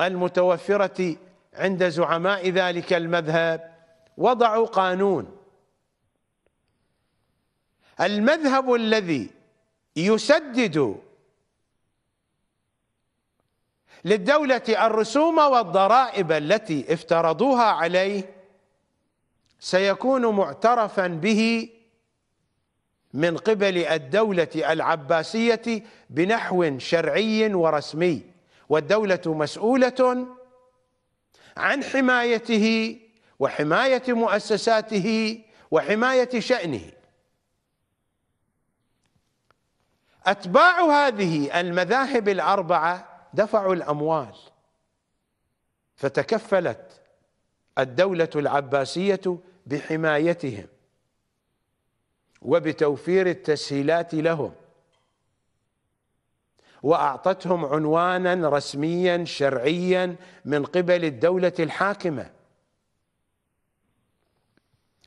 المتوفرة عند زعماء ذلك المذهب وضعوا قانون المذهب الذي يسدد للدولة الرسوم والضرائب التي افترضوها عليه سيكون معترفا به من قبل الدولة العباسية بنحو شرعي ورسمي والدولة مسؤولة عن حمايته وحماية مؤسساته وحماية شأنه أتباع هذه المذاهب الأربعة دفعوا الأموال فتكفلت الدولة العباسية بحمايتهم وبتوفير التسهيلات لهم واعطتهم عنوانا رسميا شرعيا من قبل الدوله الحاكمه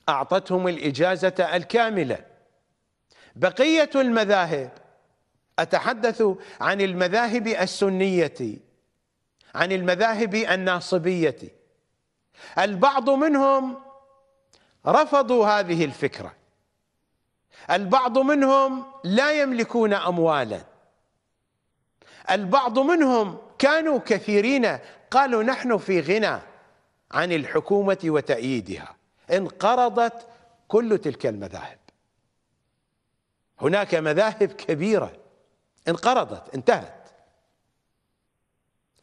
اعطتهم الاجازه الكامله بقيه المذاهب اتحدث عن المذاهب السنيه عن المذاهب الناصبيه البعض منهم رفضوا هذه الفكره البعض منهم لا يملكون اموالا البعض منهم كانوا كثيرين قالوا نحن في غنى عن الحكومه وتاييدها انقرضت كل تلك المذاهب هناك مذاهب كبيره انقرضت انتهت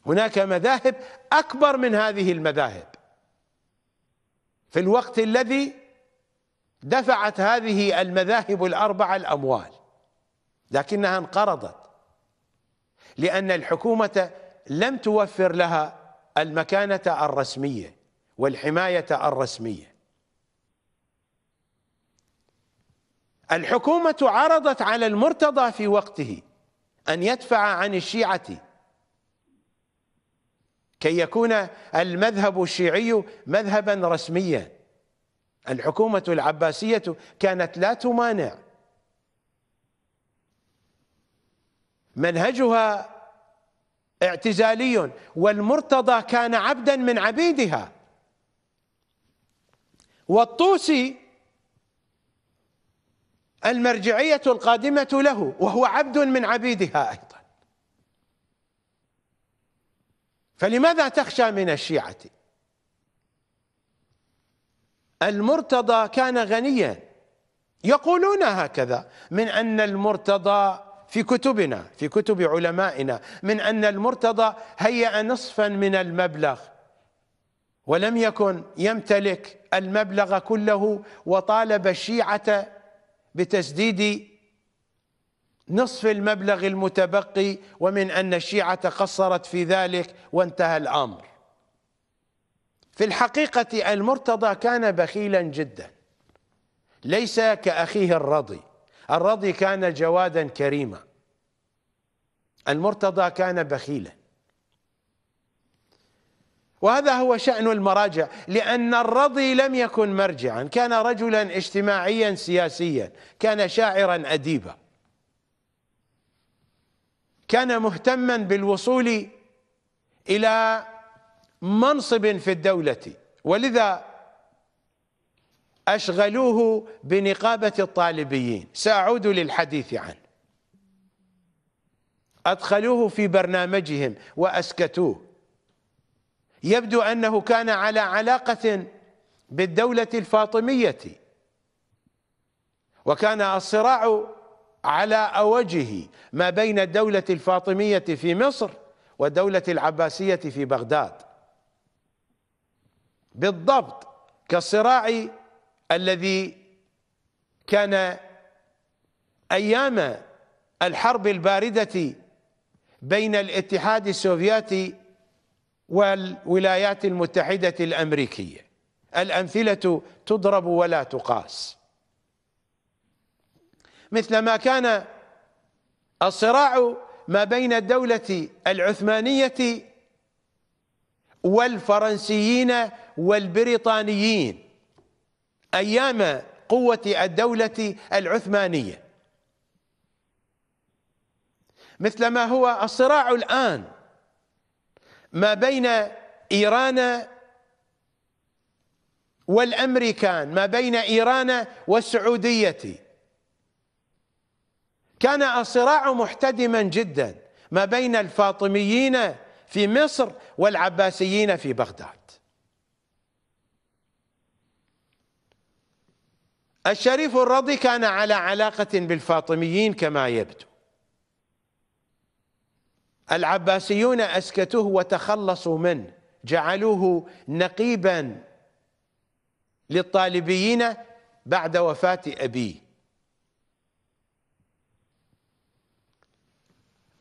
هناك مذاهب اكبر من هذه المذاهب في الوقت الذي دفعت هذه المذاهب الأربعة الأموال لكنها انقرضت لأن الحكومة لم توفر لها المكانة الرسمية والحماية الرسمية الحكومة عرضت على المرتضى في وقته أن يدفع عن الشيعة كي يكون المذهب الشيعي مذهبا رسميا الحكومة العباسية كانت لا تمانع منهجها اعتزالي والمرتضى كان عبدا من عبيدها والطوسي المرجعية القادمة له وهو عبد من عبيدها أيضا فلماذا تخشى من الشيعة المرتضى كان غنيا يقولون هكذا من أن المرتضى في كتبنا في كتب علمائنا من أن المرتضى هيأ نصفا من المبلغ ولم يكن يمتلك المبلغ كله وطالب الشيعة بتسديد نصف المبلغ المتبقي ومن أن الشيعة قصرت في ذلك وانتهى الأمر في الحقيقة المرتضى كان بخيلا جدا ليس كأخيه الرضي الرضي كان جوادا كريما المرتضى كان بخيلا وهذا هو شأن المراجع لأن الرضي لم يكن مرجعا كان رجلا اجتماعيا سياسيا كان شاعرا أديبا كان مهتما بالوصول إلى منصب في الدولة ولذا أشغلوه بنقابة الطالبيين سأعود للحديث عنه أدخلوه في برنامجهم وأسكتوه يبدو أنه كان على علاقة بالدولة الفاطمية وكان الصراع على أوجه ما بين الدولة الفاطمية في مصر والدولة العباسية في بغداد بالضبط كالصراع الذي كان أيام الحرب الباردة بين الاتحاد السوفيتي والولايات المتحدة الأمريكية الأمثلة تضرب ولا تقاس مثل ما كان الصراع ما بين الدولة العثمانية والفرنسيين والبريطانيين أيام قوة الدولة العثمانية مثل ما هو الصراع الآن ما بين إيران والأمريكان ما بين إيران والسعودية كان الصراع محتدما جدا ما بين الفاطميين في مصر والعباسيين في بغداد الشريف الرضي كان على علاقة بالفاطميين كما يبدو العباسيون أسكتوه وتخلصوا منه جعلوه نقيبا للطالبيين بعد وفاة أبيه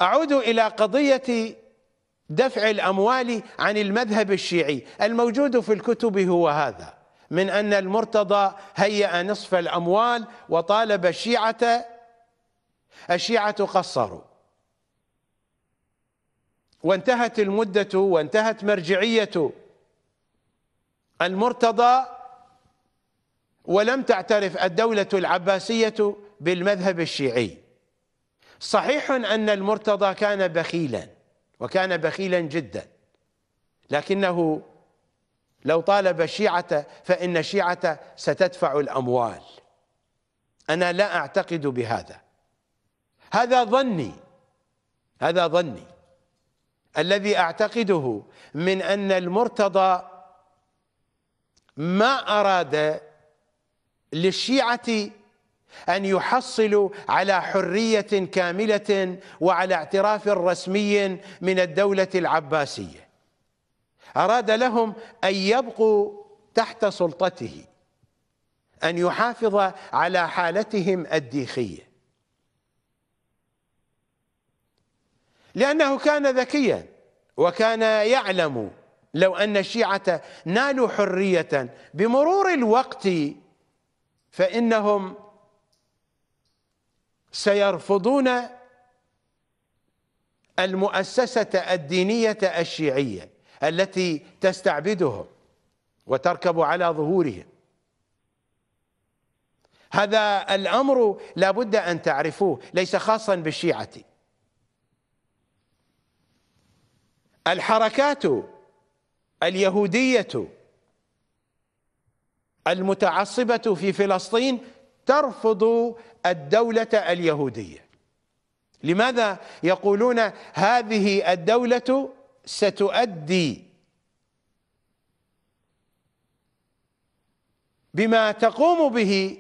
أعود إلى قضية دفع الأموال عن المذهب الشيعي الموجود في الكتب هو هذا من أن المرتضى هيأ نصف الأموال وطالب الشيعة الشيعة قصروا وانتهت المدة وانتهت مرجعية المرتضى ولم تعترف الدولة العباسية بالمذهب الشيعي صحيح أن المرتضى كان بخيلا وكان بخيلا جدا لكنه لو طالب شيعة فإن شيعة ستدفع الأموال أنا لا أعتقد بهذا هذا ظني هذا ظني الذي أعتقده من أن المرتضى ما أراد للشيعة أن يحصلوا على حرية كاملة وعلى اعتراف رسمي من الدولة العباسية أراد لهم أن يبقوا تحت سلطته أن يحافظ على حالتهم الديخية لأنه كان ذكيا وكان يعلم لو أن الشيعة نالوا حرية بمرور الوقت فإنهم سيرفضون المؤسسة الدينية الشيعية التي تستعبدهم وتركب على ظهورهم هذا الأمر لابد أن تعرفوه ليس خاصا بالشيعة الحركات اليهودية المتعصبة في فلسطين ترفض الدولة اليهودية لماذا يقولون هذه الدولة ستؤدي بما تقوم به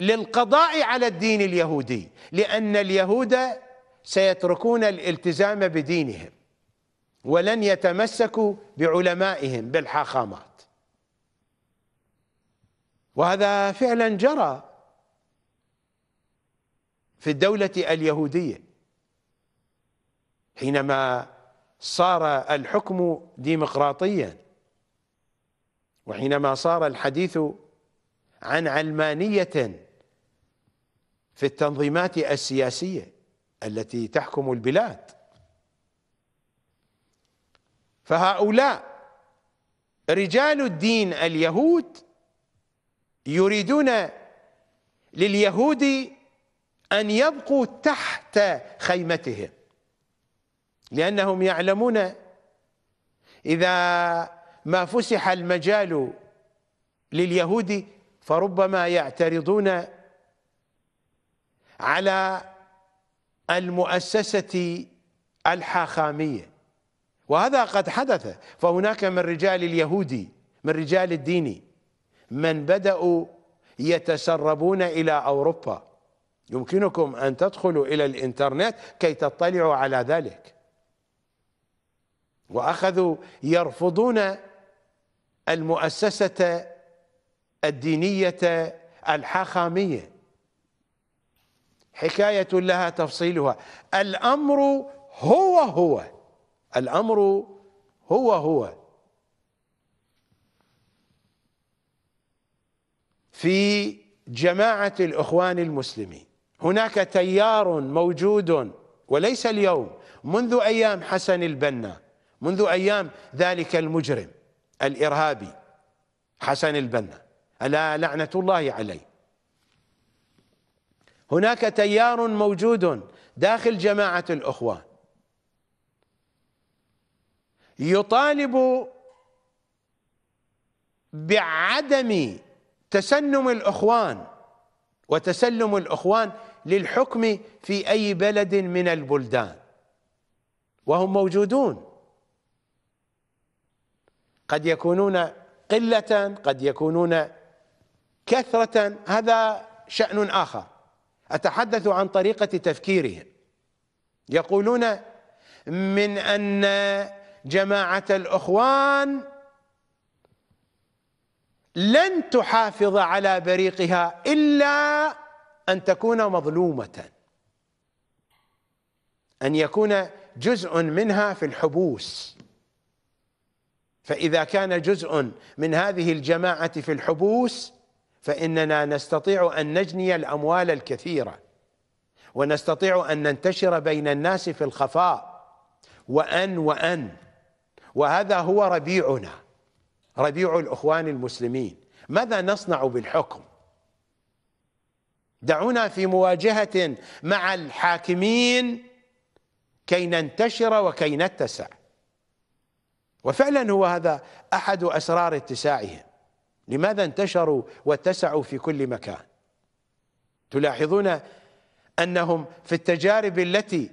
للقضاء على الدين اليهودي لأن اليهود سيتركون الالتزام بدينهم ولن يتمسكوا بعلمائهم بالحاخامات وهذا فعلا جرى في الدولة اليهودية حينما صار الحكم ديمقراطيا وحينما صار الحديث عن علمانية في التنظيمات السياسية التي تحكم البلاد فهؤلاء رجال الدين اليهود يريدون لليهود أن يبقوا تحت خيمتهم لأنهم يعلمون إذا ما فسح المجال لليهود فربما يعترضون على المؤسسة الحاخامية وهذا قد حدث فهناك من رجال اليهود من رجال الدين من بدأوا يتسربون إلى أوروبا يمكنكم أن تدخلوا إلى الإنترنت كي تطلعوا على ذلك واخذوا يرفضون المؤسسه الدينيه الحاخاميه حكايه لها تفصيلها الامر هو هو الامر هو هو في جماعه الاخوان المسلمين هناك تيار موجود وليس اليوم منذ ايام حسن البنا منذ أيام ذلك المجرم الإرهابي حسن البنا ألا لعنة الله عليه هناك تيار موجود داخل جماعة الأخوان يطالب بعدم تسنم الأخوان وتسلم الأخوان للحكم في أي بلد من البلدان وهم موجودون قد يكونون قلة قد يكونون كثرة هذا شأن آخر أتحدث عن طريقة تفكيرهم يقولون من أن جماعة الأخوان لن تحافظ على بريقها إلا أن تكون مظلومة أن يكون جزء منها في الحبوس فإذا كان جزء من هذه الجماعة في الحبوس فإننا نستطيع أن نجني الأموال الكثيرة ونستطيع أن ننتشر بين الناس في الخفاء وأن وأن وهذا هو ربيعنا ربيع الأخوان المسلمين ماذا نصنع بالحكم دعونا في مواجهة مع الحاكمين كي ننتشر وكي نتسع وفعلا هو هذا أحد أسرار اتساعهم لماذا انتشروا واتسعوا في كل مكان تلاحظون أنهم في التجارب التي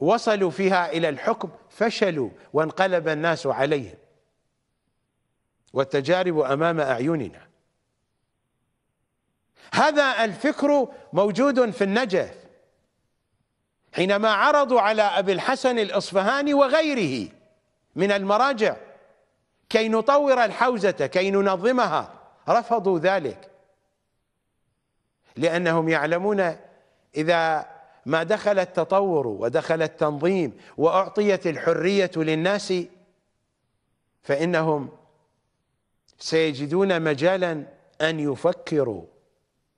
وصلوا فيها إلى الحكم فشلوا وانقلب الناس عليهم والتجارب أمام أعيننا هذا الفكر موجود في النجف حينما عرضوا على أبي الحسن الإصفهاني وغيره من المراجع كي نطور الحوزة كي ننظمها رفضوا ذلك لأنهم يعلمون إذا ما دخل التطور ودخل التنظيم وأعطيت الحرية للناس فإنهم سيجدون مجالا أن يفكروا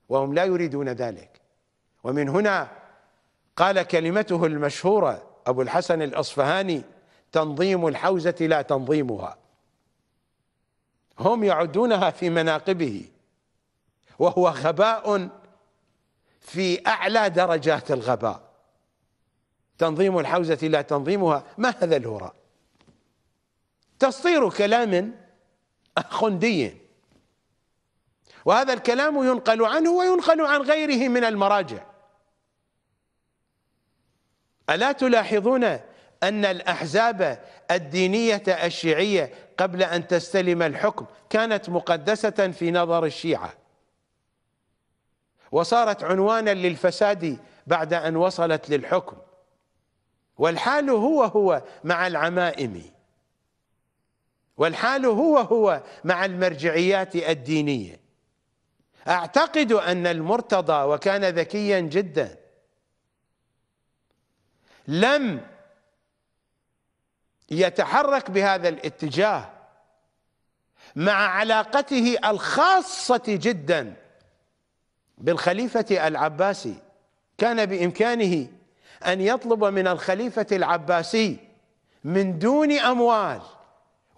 وهم لا يريدون ذلك ومن هنا قال كلمته المشهورة أبو الحسن الأصفهاني تنظيم الحوزة لا تنظيمها هم يعدونها في مناقبه وهو غباء في أعلى درجات الغباء تنظيم الحوزة لا تنظيمها ما هذا الهراء تسطير كلام أخندي وهذا الكلام ينقل عنه وينقل عن غيره من المراجع ألا تلاحظون أن الأحزاب الدينية الشيعية قبل أن تستلم الحكم كانت مقدسة في نظر الشيعة وصارت عنوانا للفساد بعد أن وصلت للحكم والحال هو هو مع العمائم والحال هو هو مع المرجعيات الدينية أعتقد أن المرتضى وكان ذكيا جدا لم يتحرك بهذا الاتجاه مع علاقته الخاصة جدا بالخليفة العباسي كان بإمكانه أن يطلب من الخليفة العباسي من دون أموال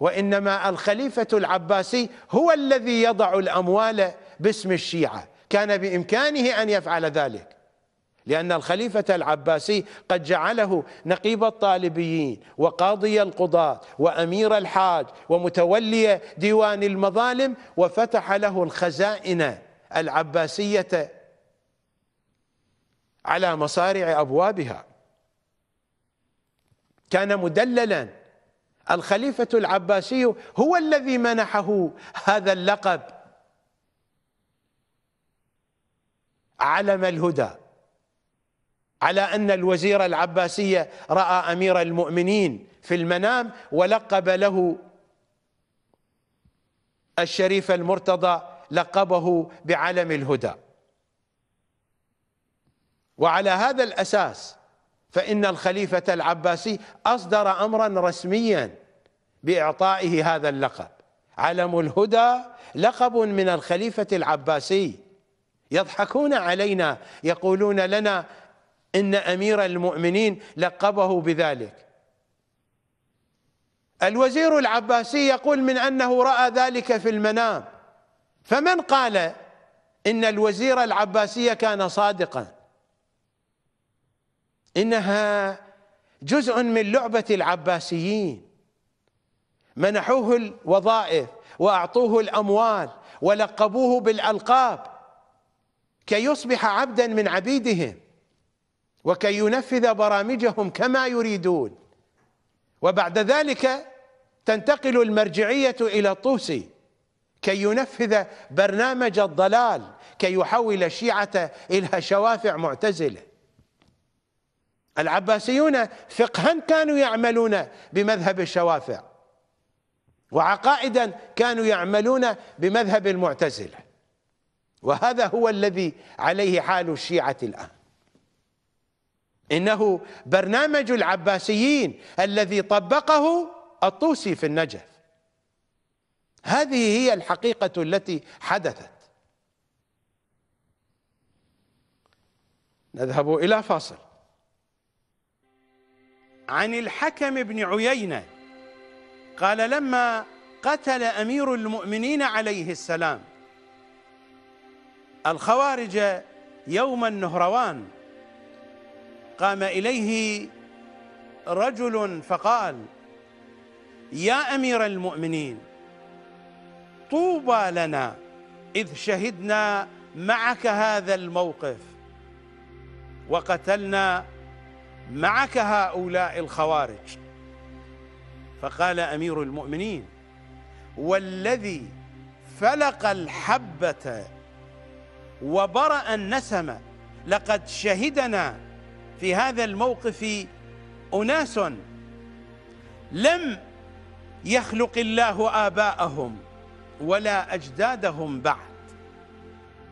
وإنما الخليفة العباسي هو الذي يضع الأموال باسم الشيعة كان بإمكانه أن يفعل ذلك لأن الخليفة العباسي قد جعله نقيب الطالبيين وقاضي القضاة وأمير الحاج ومتولي ديوان المظالم وفتح له الخزائن العباسية على مصارع أبوابها كان مدللا الخليفة العباسي هو الذي منحه هذا اللقب علم الهدى على أن الوزير العباسية رأى أمير المؤمنين في المنام ولقب له الشريف المرتضى لقبه بعلم الهدى وعلى هذا الأساس فإن الخليفة العباسي أصدر أمرا رسميا بإعطائه هذا اللقب علم الهدى لقب من الخليفة العباسي يضحكون علينا يقولون لنا إن أمير المؤمنين لقبه بذلك الوزير العباسي يقول من أنه رأى ذلك في المنام فمن قال إن الوزير العباسي كان صادقا إنها جزء من لعبة العباسيين منحوه الوظائف وأعطوه الأموال ولقبوه بالألقاب كي يصبح عبدا من عبيدهم وكي ينفذ برامجهم كما يريدون وبعد ذلك تنتقل المرجعية إلى الطوسي كي ينفذ برنامج الضلال كي يحول الشيعة إلى شوافع معتزلة العباسيون فقها كانوا يعملون بمذهب الشوافع وعقائدا كانوا يعملون بمذهب المعتزلة وهذا هو الذي عليه حال الشيعة الآن إنه برنامج العباسيين الذي طبقه الطوسي في النجف هذه هي الحقيقة التي حدثت نذهب إلى فاصل عن الحكم بن عيينة قال لما قتل أمير المؤمنين عليه السلام الخوارج يوم النهروان قام إليه رجل فقال يا أمير المؤمنين طوبى لنا إذ شهدنا معك هذا الموقف وقتلنا معك هؤلاء الخوارج فقال أمير المؤمنين والذي فلق الحبة وبرأ النسمة لقد شهدنا في هذا الموقف أناس لم يخلق الله آباءهم ولا أجدادهم بعد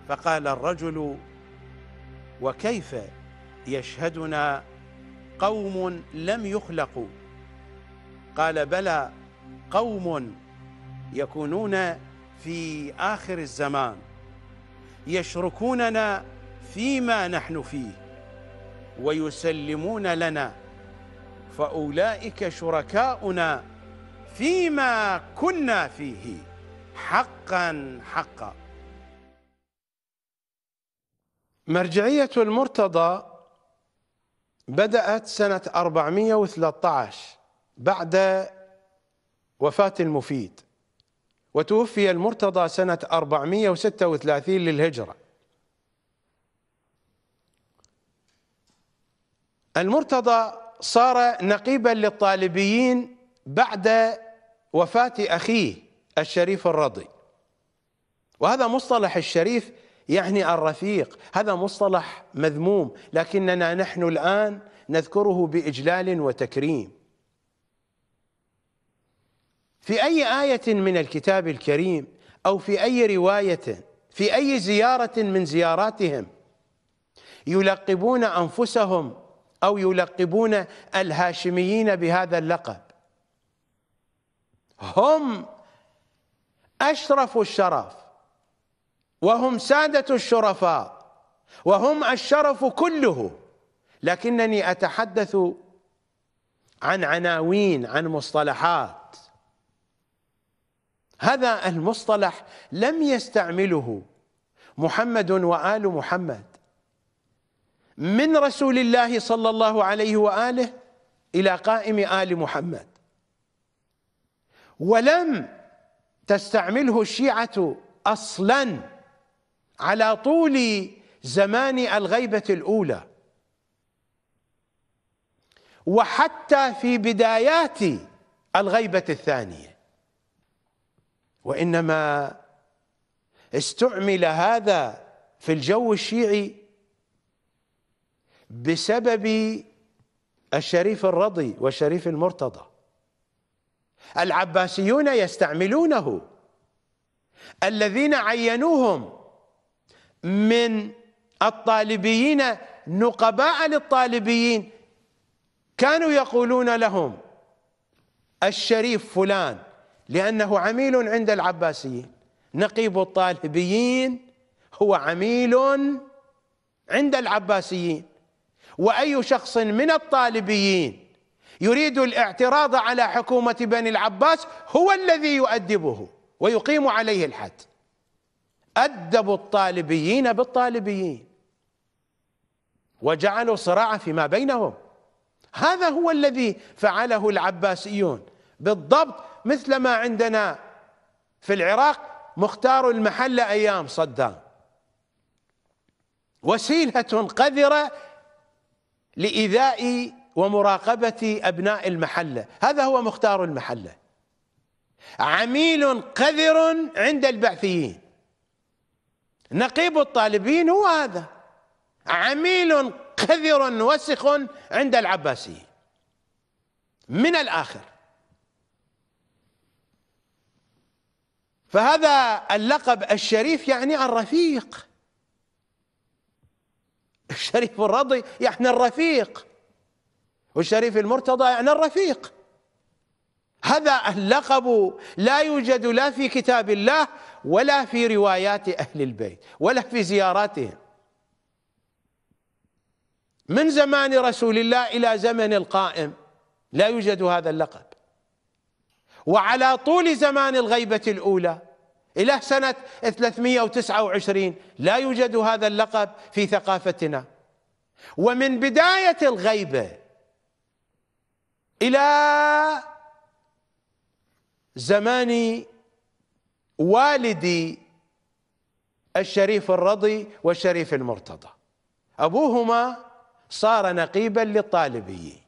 فقال الرجل وكيف يشهدنا قوم لم يخلقوا قال بلى قوم يكونون في آخر الزمان يشركوننا فيما نحن فيه ويسلمون لنا فأولئك شركاؤنا فيما كنا فيه حقا حقا مرجعية المرتضى بدأت سنة 413 بعد وفاة المفيد وتوفي المرتضى سنة 436 للهجرة المرتضى صار نقيبا للطالبيين بعد وفاة أخيه الشريف الرضي وهذا مصطلح الشريف يعني الرفيق هذا مصطلح مذموم لكننا نحن الآن نذكره بإجلال وتكريم في أي آية من الكتاب الكريم أو في أي رواية في أي زيارة من زياراتهم يلقبون أنفسهم أو يلقبون الهاشميين بهذا اللقب هم أشرف الشرف وهم سادة الشرفاء وهم الشرف كله لكنني أتحدث عن عناوين عن مصطلحات هذا المصطلح لم يستعمله محمد وآل محمد من رسول الله صلى الله عليه واله الى قائم ال محمد ولم تستعمله الشيعه اصلا على طول زمان الغيبه الاولى وحتى في بدايات الغيبه الثانيه وانما استعمل هذا في الجو الشيعي بسبب الشريف الرضي والشريف المرتضى العباسيون يستعملونه الذين عينوهم من الطالبيين نقباء للطالبيين كانوا يقولون لهم الشريف فلان لأنه عميل عند العباسيين نقيب الطالبيين هو عميل عند العباسيين واي شخص من الطالبيين يريد الاعتراض على حكومه بني العباس هو الذي يؤدبه ويقيم عليه الحد ادبوا الطالبيين بالطالبيين وجعلوا صراعا فيما بينهم هذا هو الذي فعله العباسيون بالضبط مثل ما عندنا في العراق مختار المحل ايام صدام وسيله قذره لإيذاء ومراقبة أبناء المحلة هذا هو مختار المحلة عميل قذر عند البعثيين نقيب الطالبين هو هذا عميل قذر وسخ عند العباسيين من الآخر فهذا اللقب الشريف يعني الرفيق الشريف الرضي يعني الرفيق والشريف المرتضى يعني الرفيق هذا اللقب لا يوجد لا في كتاب الله ولا في روايات أهل البيت ولا في زياراتهم من زمان رسول الله إلى زمن القائم لا يوجد هذا اللقب وعلى طول زمان الغيبة الأولى إلى سنة 329 لا يوجد هذا اللقب في ثقافتنا ومن بداية الغيبة إلى زمان والدي الشريف الرضي والشريف المرتضى أبوهما صار نقيبا للطالبي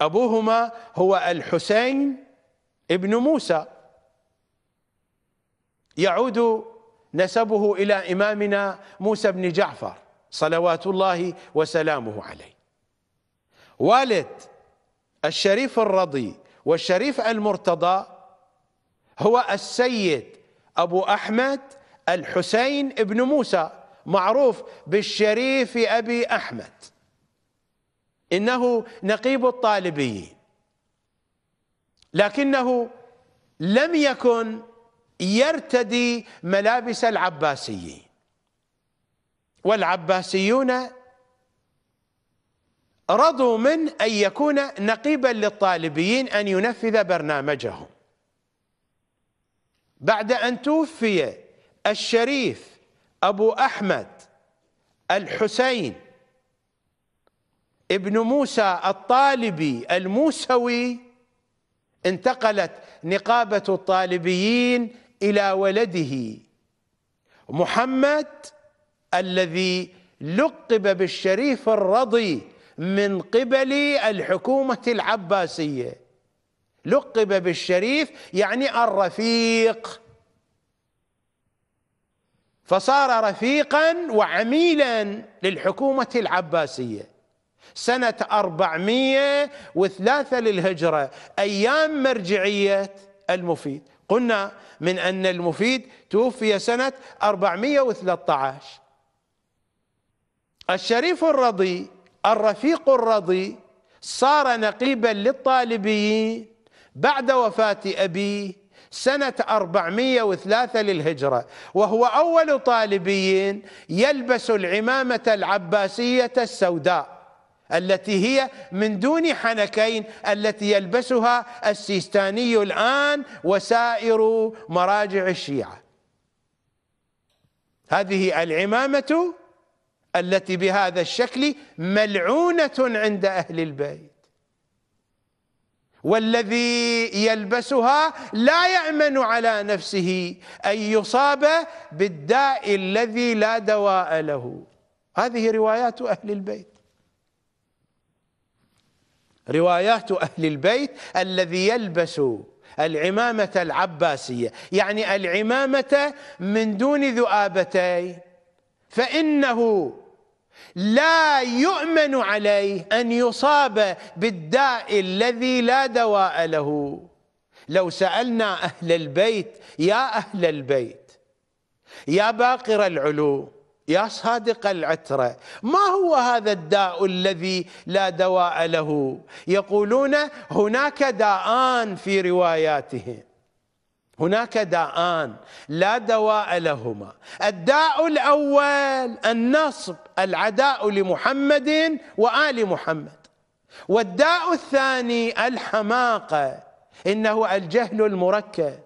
أبوهما هو الحسين ابن موسى يعود نسبه إلى إمامنا موسى بن جعفر صلوات الله وسلامه عليه والد الشريف الرضي والشريف المرتضى هو السيد أبو أحمد الحسين بن موسى معروف بالشريف أبي أحمد إنه نقيب الطالبيين لكنه لم يكن يرتدي ملابس العباسيين والعباسيون رضوا من أن يكون نقيبا للطالبيين أن ينفذ برنامجهم بعد أن توفي الشريف أبو أحمد الحسين ابن موسى الطالبي الموسوي انتقلت نقابة الطالبيين إلى ولده محمد الذي لقب بالشريف الرضي من قبل الحكومة العباسية لقب بالشريف يعني الرفيق فصار رفيقا وعميلا للحكومة العباسية سنة 403 للهجرة أيام مرجعية المفيد قلنا من أن المفيد توفي سنة 413 الشريف الرضي الرفيق الرضي صار نقيبا للطالبيين بعد وفاة أبيه سنة 403 للهجرة وهو أول طالبي يلبس العمامة العباسية السوداء التي هي من دون حنكين التي يلبسها السيستاني الآن وسائر مراجع الشيعة هذه العمامة التي بهذا الشكل ملعونة عند أهل البيت والذي يلبسها لا يامن على نفسه ان يصاب بالداء الذي لا دواء له هذه روايات اهل البيت روايات أهل البيت الذي يلبس العمامة العباسية يعني العمامة من دون ذؤابتي فإنه لا يؤمن عليه أن يصاب بالداء الذي لا دواء له لو سألنا أهل البيت يا أهل البيت يا باقر العلوم يا صادق العترة ما هو هذا الداء الذي لا دواء له يقولون هناك داءان في رواياتهم هناك داءان لا دواء لهما الداء الأول النصب العداء لمحمد وآل محمد والداء الثاني الحماقة إنه الجهل المركب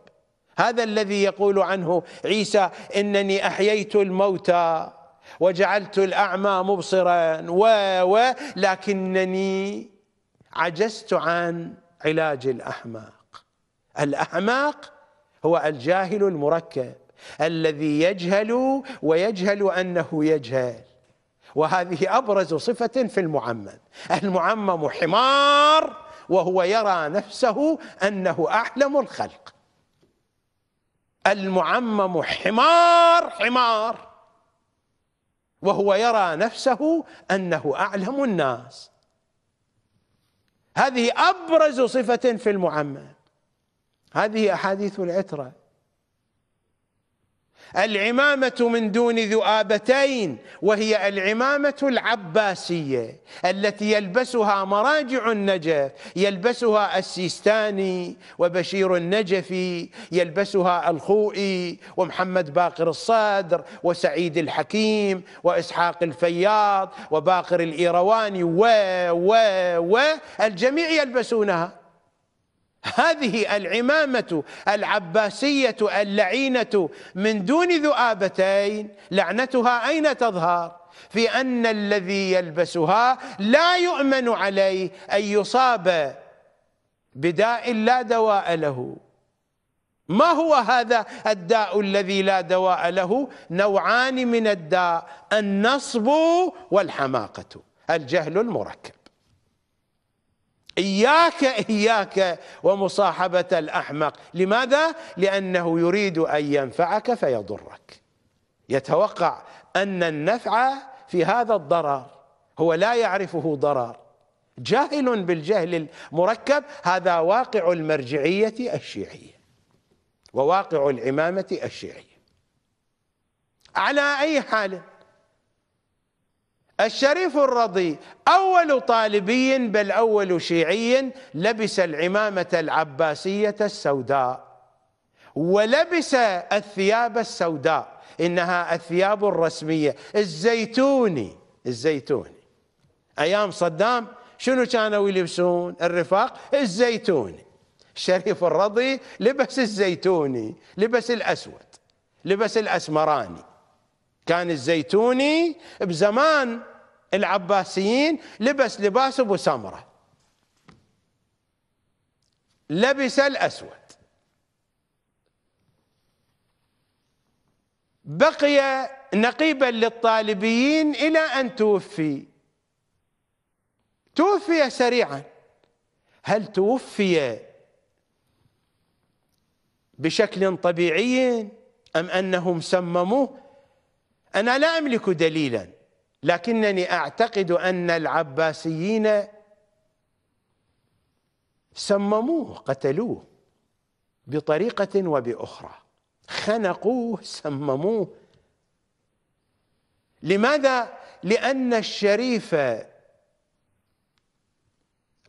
هذا الذي يقول عنه عيسى إنني أحييت الموتى وجعلت الأعمى مبصرا و و لكنني عجزت عن علاج الأحماق الأحماق هو الجاهل المركب الذي يجهل ويجهل أنه يجهل وهذه أبرز صفة في المعمم المعمم حمار وهو يرى نفسه أنه اعلم الخلق المعمم حمار حمار وهو يرى نفسه انه اعلم الناس هذه ابرز صفه في المعمم هذه احاديث العتره العمامة من دون ذؤابتين وهي العمامة العباسية التي يلبسها مراجع النجف يلبسها السيستاني وبشير النجفي يلبسها الخوئي ومحمد باقر الصدر وسعيد الحكيم وإسحاق الفياض وباقر الإيرواني و و و الجميع يلبسونها هذه العمامة العباسية اللعينة من دون ذؤابتين لعنتها أين تظهر في أن الذي يلبسها لا يؤمن عليه أن يصاب بداء لا دواء له ما هو هذا الداء الذي لا دواء له نوعان من الداء النصب والحماقة الجهل المركب إياك إياك ومصاحبة الأحمق لماذا؟ لأنه يريد أن ينفعك فيضرك يتوقع أن النفع في هذا الضرر هو لا يعرفه ضرر جاهل بالجهل المركب هذا واقع المرجعية الشيعية وواقع العمامة الشيعية على أي حال الشريف الرضي أول طالبي بل أول شيعي لبس العمامة العباسية السوداء ولبس الثياب السوداء إنها الثياب الرسمية الزيتوني الزيتوني أيام صدام شنو كانوا يلبسون الرفاق الزيتوني الشريف الرضي لبس الزيتوني لبس الأسود لبس الأسمراني كان الزيتوني بزمان العباسيين لبس لباس ابو سمره لبس الاسود بقي نقيبا للطالبيين الى ان توفي توفي سريعا هل توفي بشكل طبيعي ام انهم سمموه أنا لا أملك دليلا لكنني أعتقد أن العباسيين سمموه قتلوه بطريقة وبأخرى خنقوه سمموه لماذا؟ لأن الشريف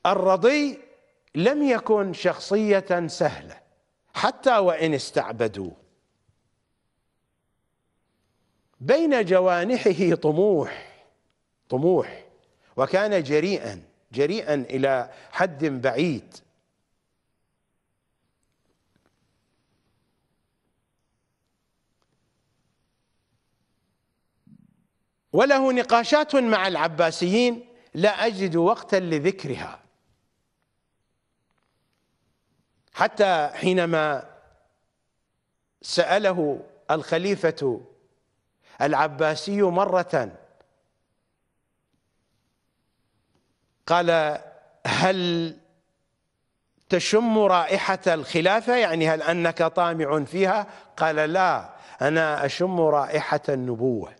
الرضي لم يكن شخصية سهلة حتى وإن استعبدوه بين جوانحه طموح طموح وكان جريئا جريئا إلى حد بعيد وله نقاشات مع العباسيين لا أجد وقتا لذكرها حتى حينما سأله الخليفة العباسي مرة قال هل تشم رائحة الخلافة يعني هل أنك طامع فيها قال لا أنا أشم رائحة النبوة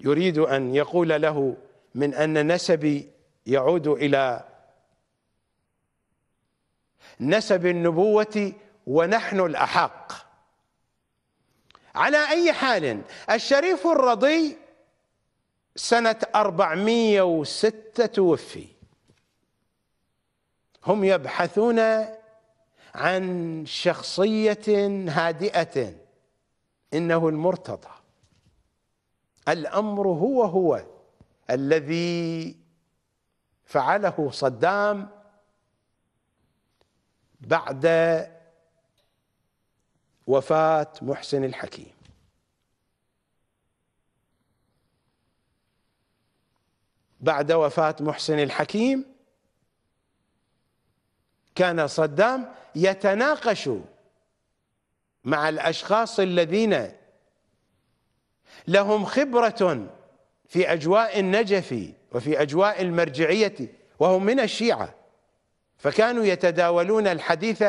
يريد أن يقول له من أن نسبي يعود إلى نسب النبوة ونحن الأحق على أي حال الشريف الرضي سنة 406 توفي هم يبحثون عن شخصية هادئة إنه المرتضى الأمر هو هو الذي فعله صدام بعد وفاة محسن الحكيم بعد وفاة محسن الحكيم كان صدام يتناقش مع الأشخاص الذين لهم خبرة في أجواء النجف وفي أجواء المرجعية وهم من الشيعة فكانوا يتداولون الحديث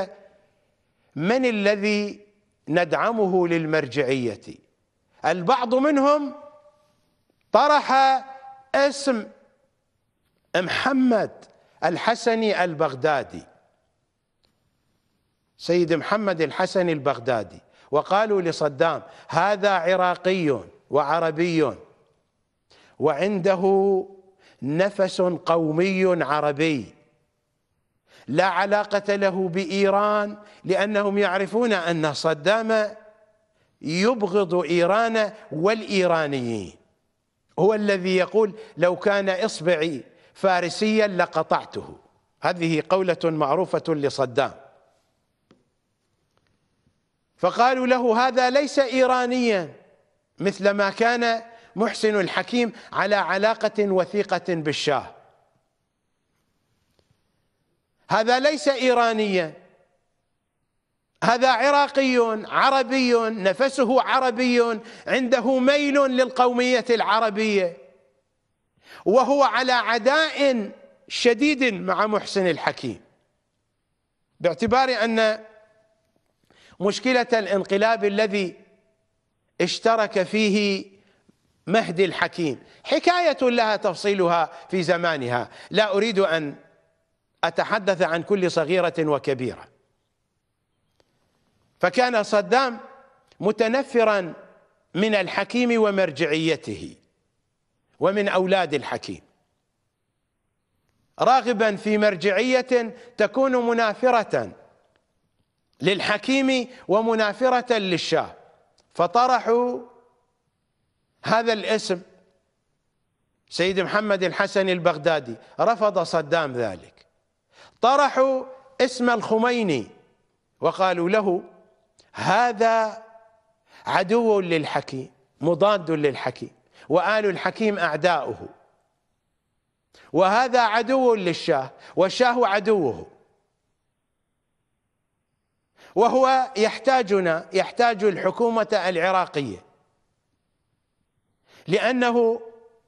من الذي ندعمه للمرجعية البعض منهم طرح اسم محمد الحسني البغدادي سيد محمد الحسني البغدادي وقالوا لصدام هذا عراقي وعربي وعنده نفس قومي عربي لا علاقة له بإيران لأنهم يعرفون أن صدام يبغض إيران والإيرانيين هو الذي يقول لو كان إصبعي فارسيا لقطعته هذه قولة معروفة لصدام فقالوا له هذا ليس إيرانيا مثل ما كان محسن الحكيم على علاقة وثيقة بالشاه هذا ليس إيرانيا هذا عراقي عربي نفسه عربي عنده ميل للقومية العربية وهو على عداء شديد مع محسن الحكيم باعتبار أن مشكلة الانقلاب الذي اشترك فيه مهدي الحكيم حكاية لها تفصيلها في زمانها لا أريد أن أتحدث عن كل صغيرة وكبيرة فكان صدام متنفرا من الحكيم ومرجعيته ومن أولاد الحكيم راغبا في مرجعية تكون منافرة للحكيم ومنافرة للشاه فطرحوا هذا الاسم سيد محمد الحسن البغدادي رفض صدام ذلك طرحوا اسم الخميني وقالوا له هذا عدو للحكيم مضاد للحكيم وآل الحكيم أعداؤه وهذا عدو للشاه والشاه عدوه وهو يحتاجنا يحتاج الحكومة العراقية لأنه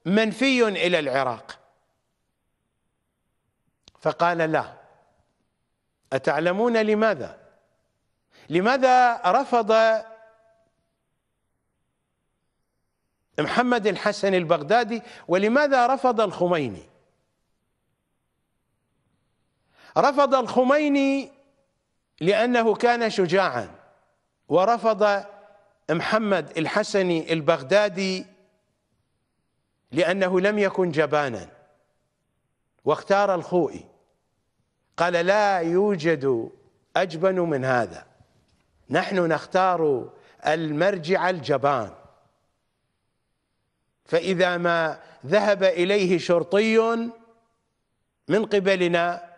منفي إلى العراق فقال لا أتعلمون لماذا لماذا رفض محمد الحسن البغدادي ولماذا رفض الخميني رفض الخميني لأنه كان شجاعا ورفض محمد الحسني البغدادي لأنه لم يكن جبانا واختار الخوئي قال لا يوجد أجبن من هذا نحن نختار المرجع الجبان فإذا ما ذهب إليه شرطي من قبلنا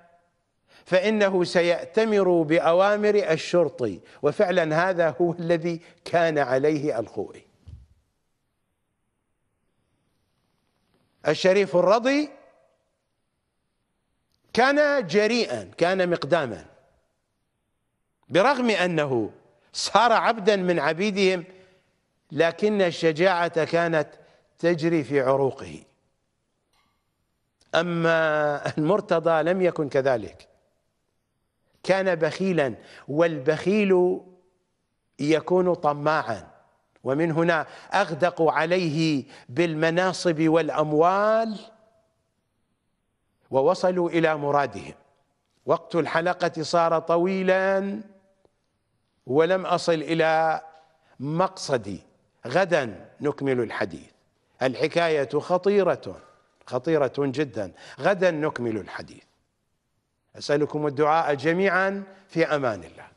فإنه سيأتمر بأوامر الشرطي وفعلا هذا هو الذي كان عليه الخوئي الشريف الرضي كان جريئا كان مقداما برغم أنه صار عبدا من عبيدهم لكن الشجاعة كانت تجري في عروقه أما المرتضى لم يكن كذلك كان بخيلا والبخيل يكون طماعا ومن هنا أغدقوا عليه بالمناصب والأموال ووصلوا إلى مرادهم وقت الحلقة صار طويلا ولم أصل إلى مقصدي غدا نكمل الحديث الحكاية خطيرة خطيرة جدا غدا نكمل الحديث أسألكم الدعاء جميعا في أمان الله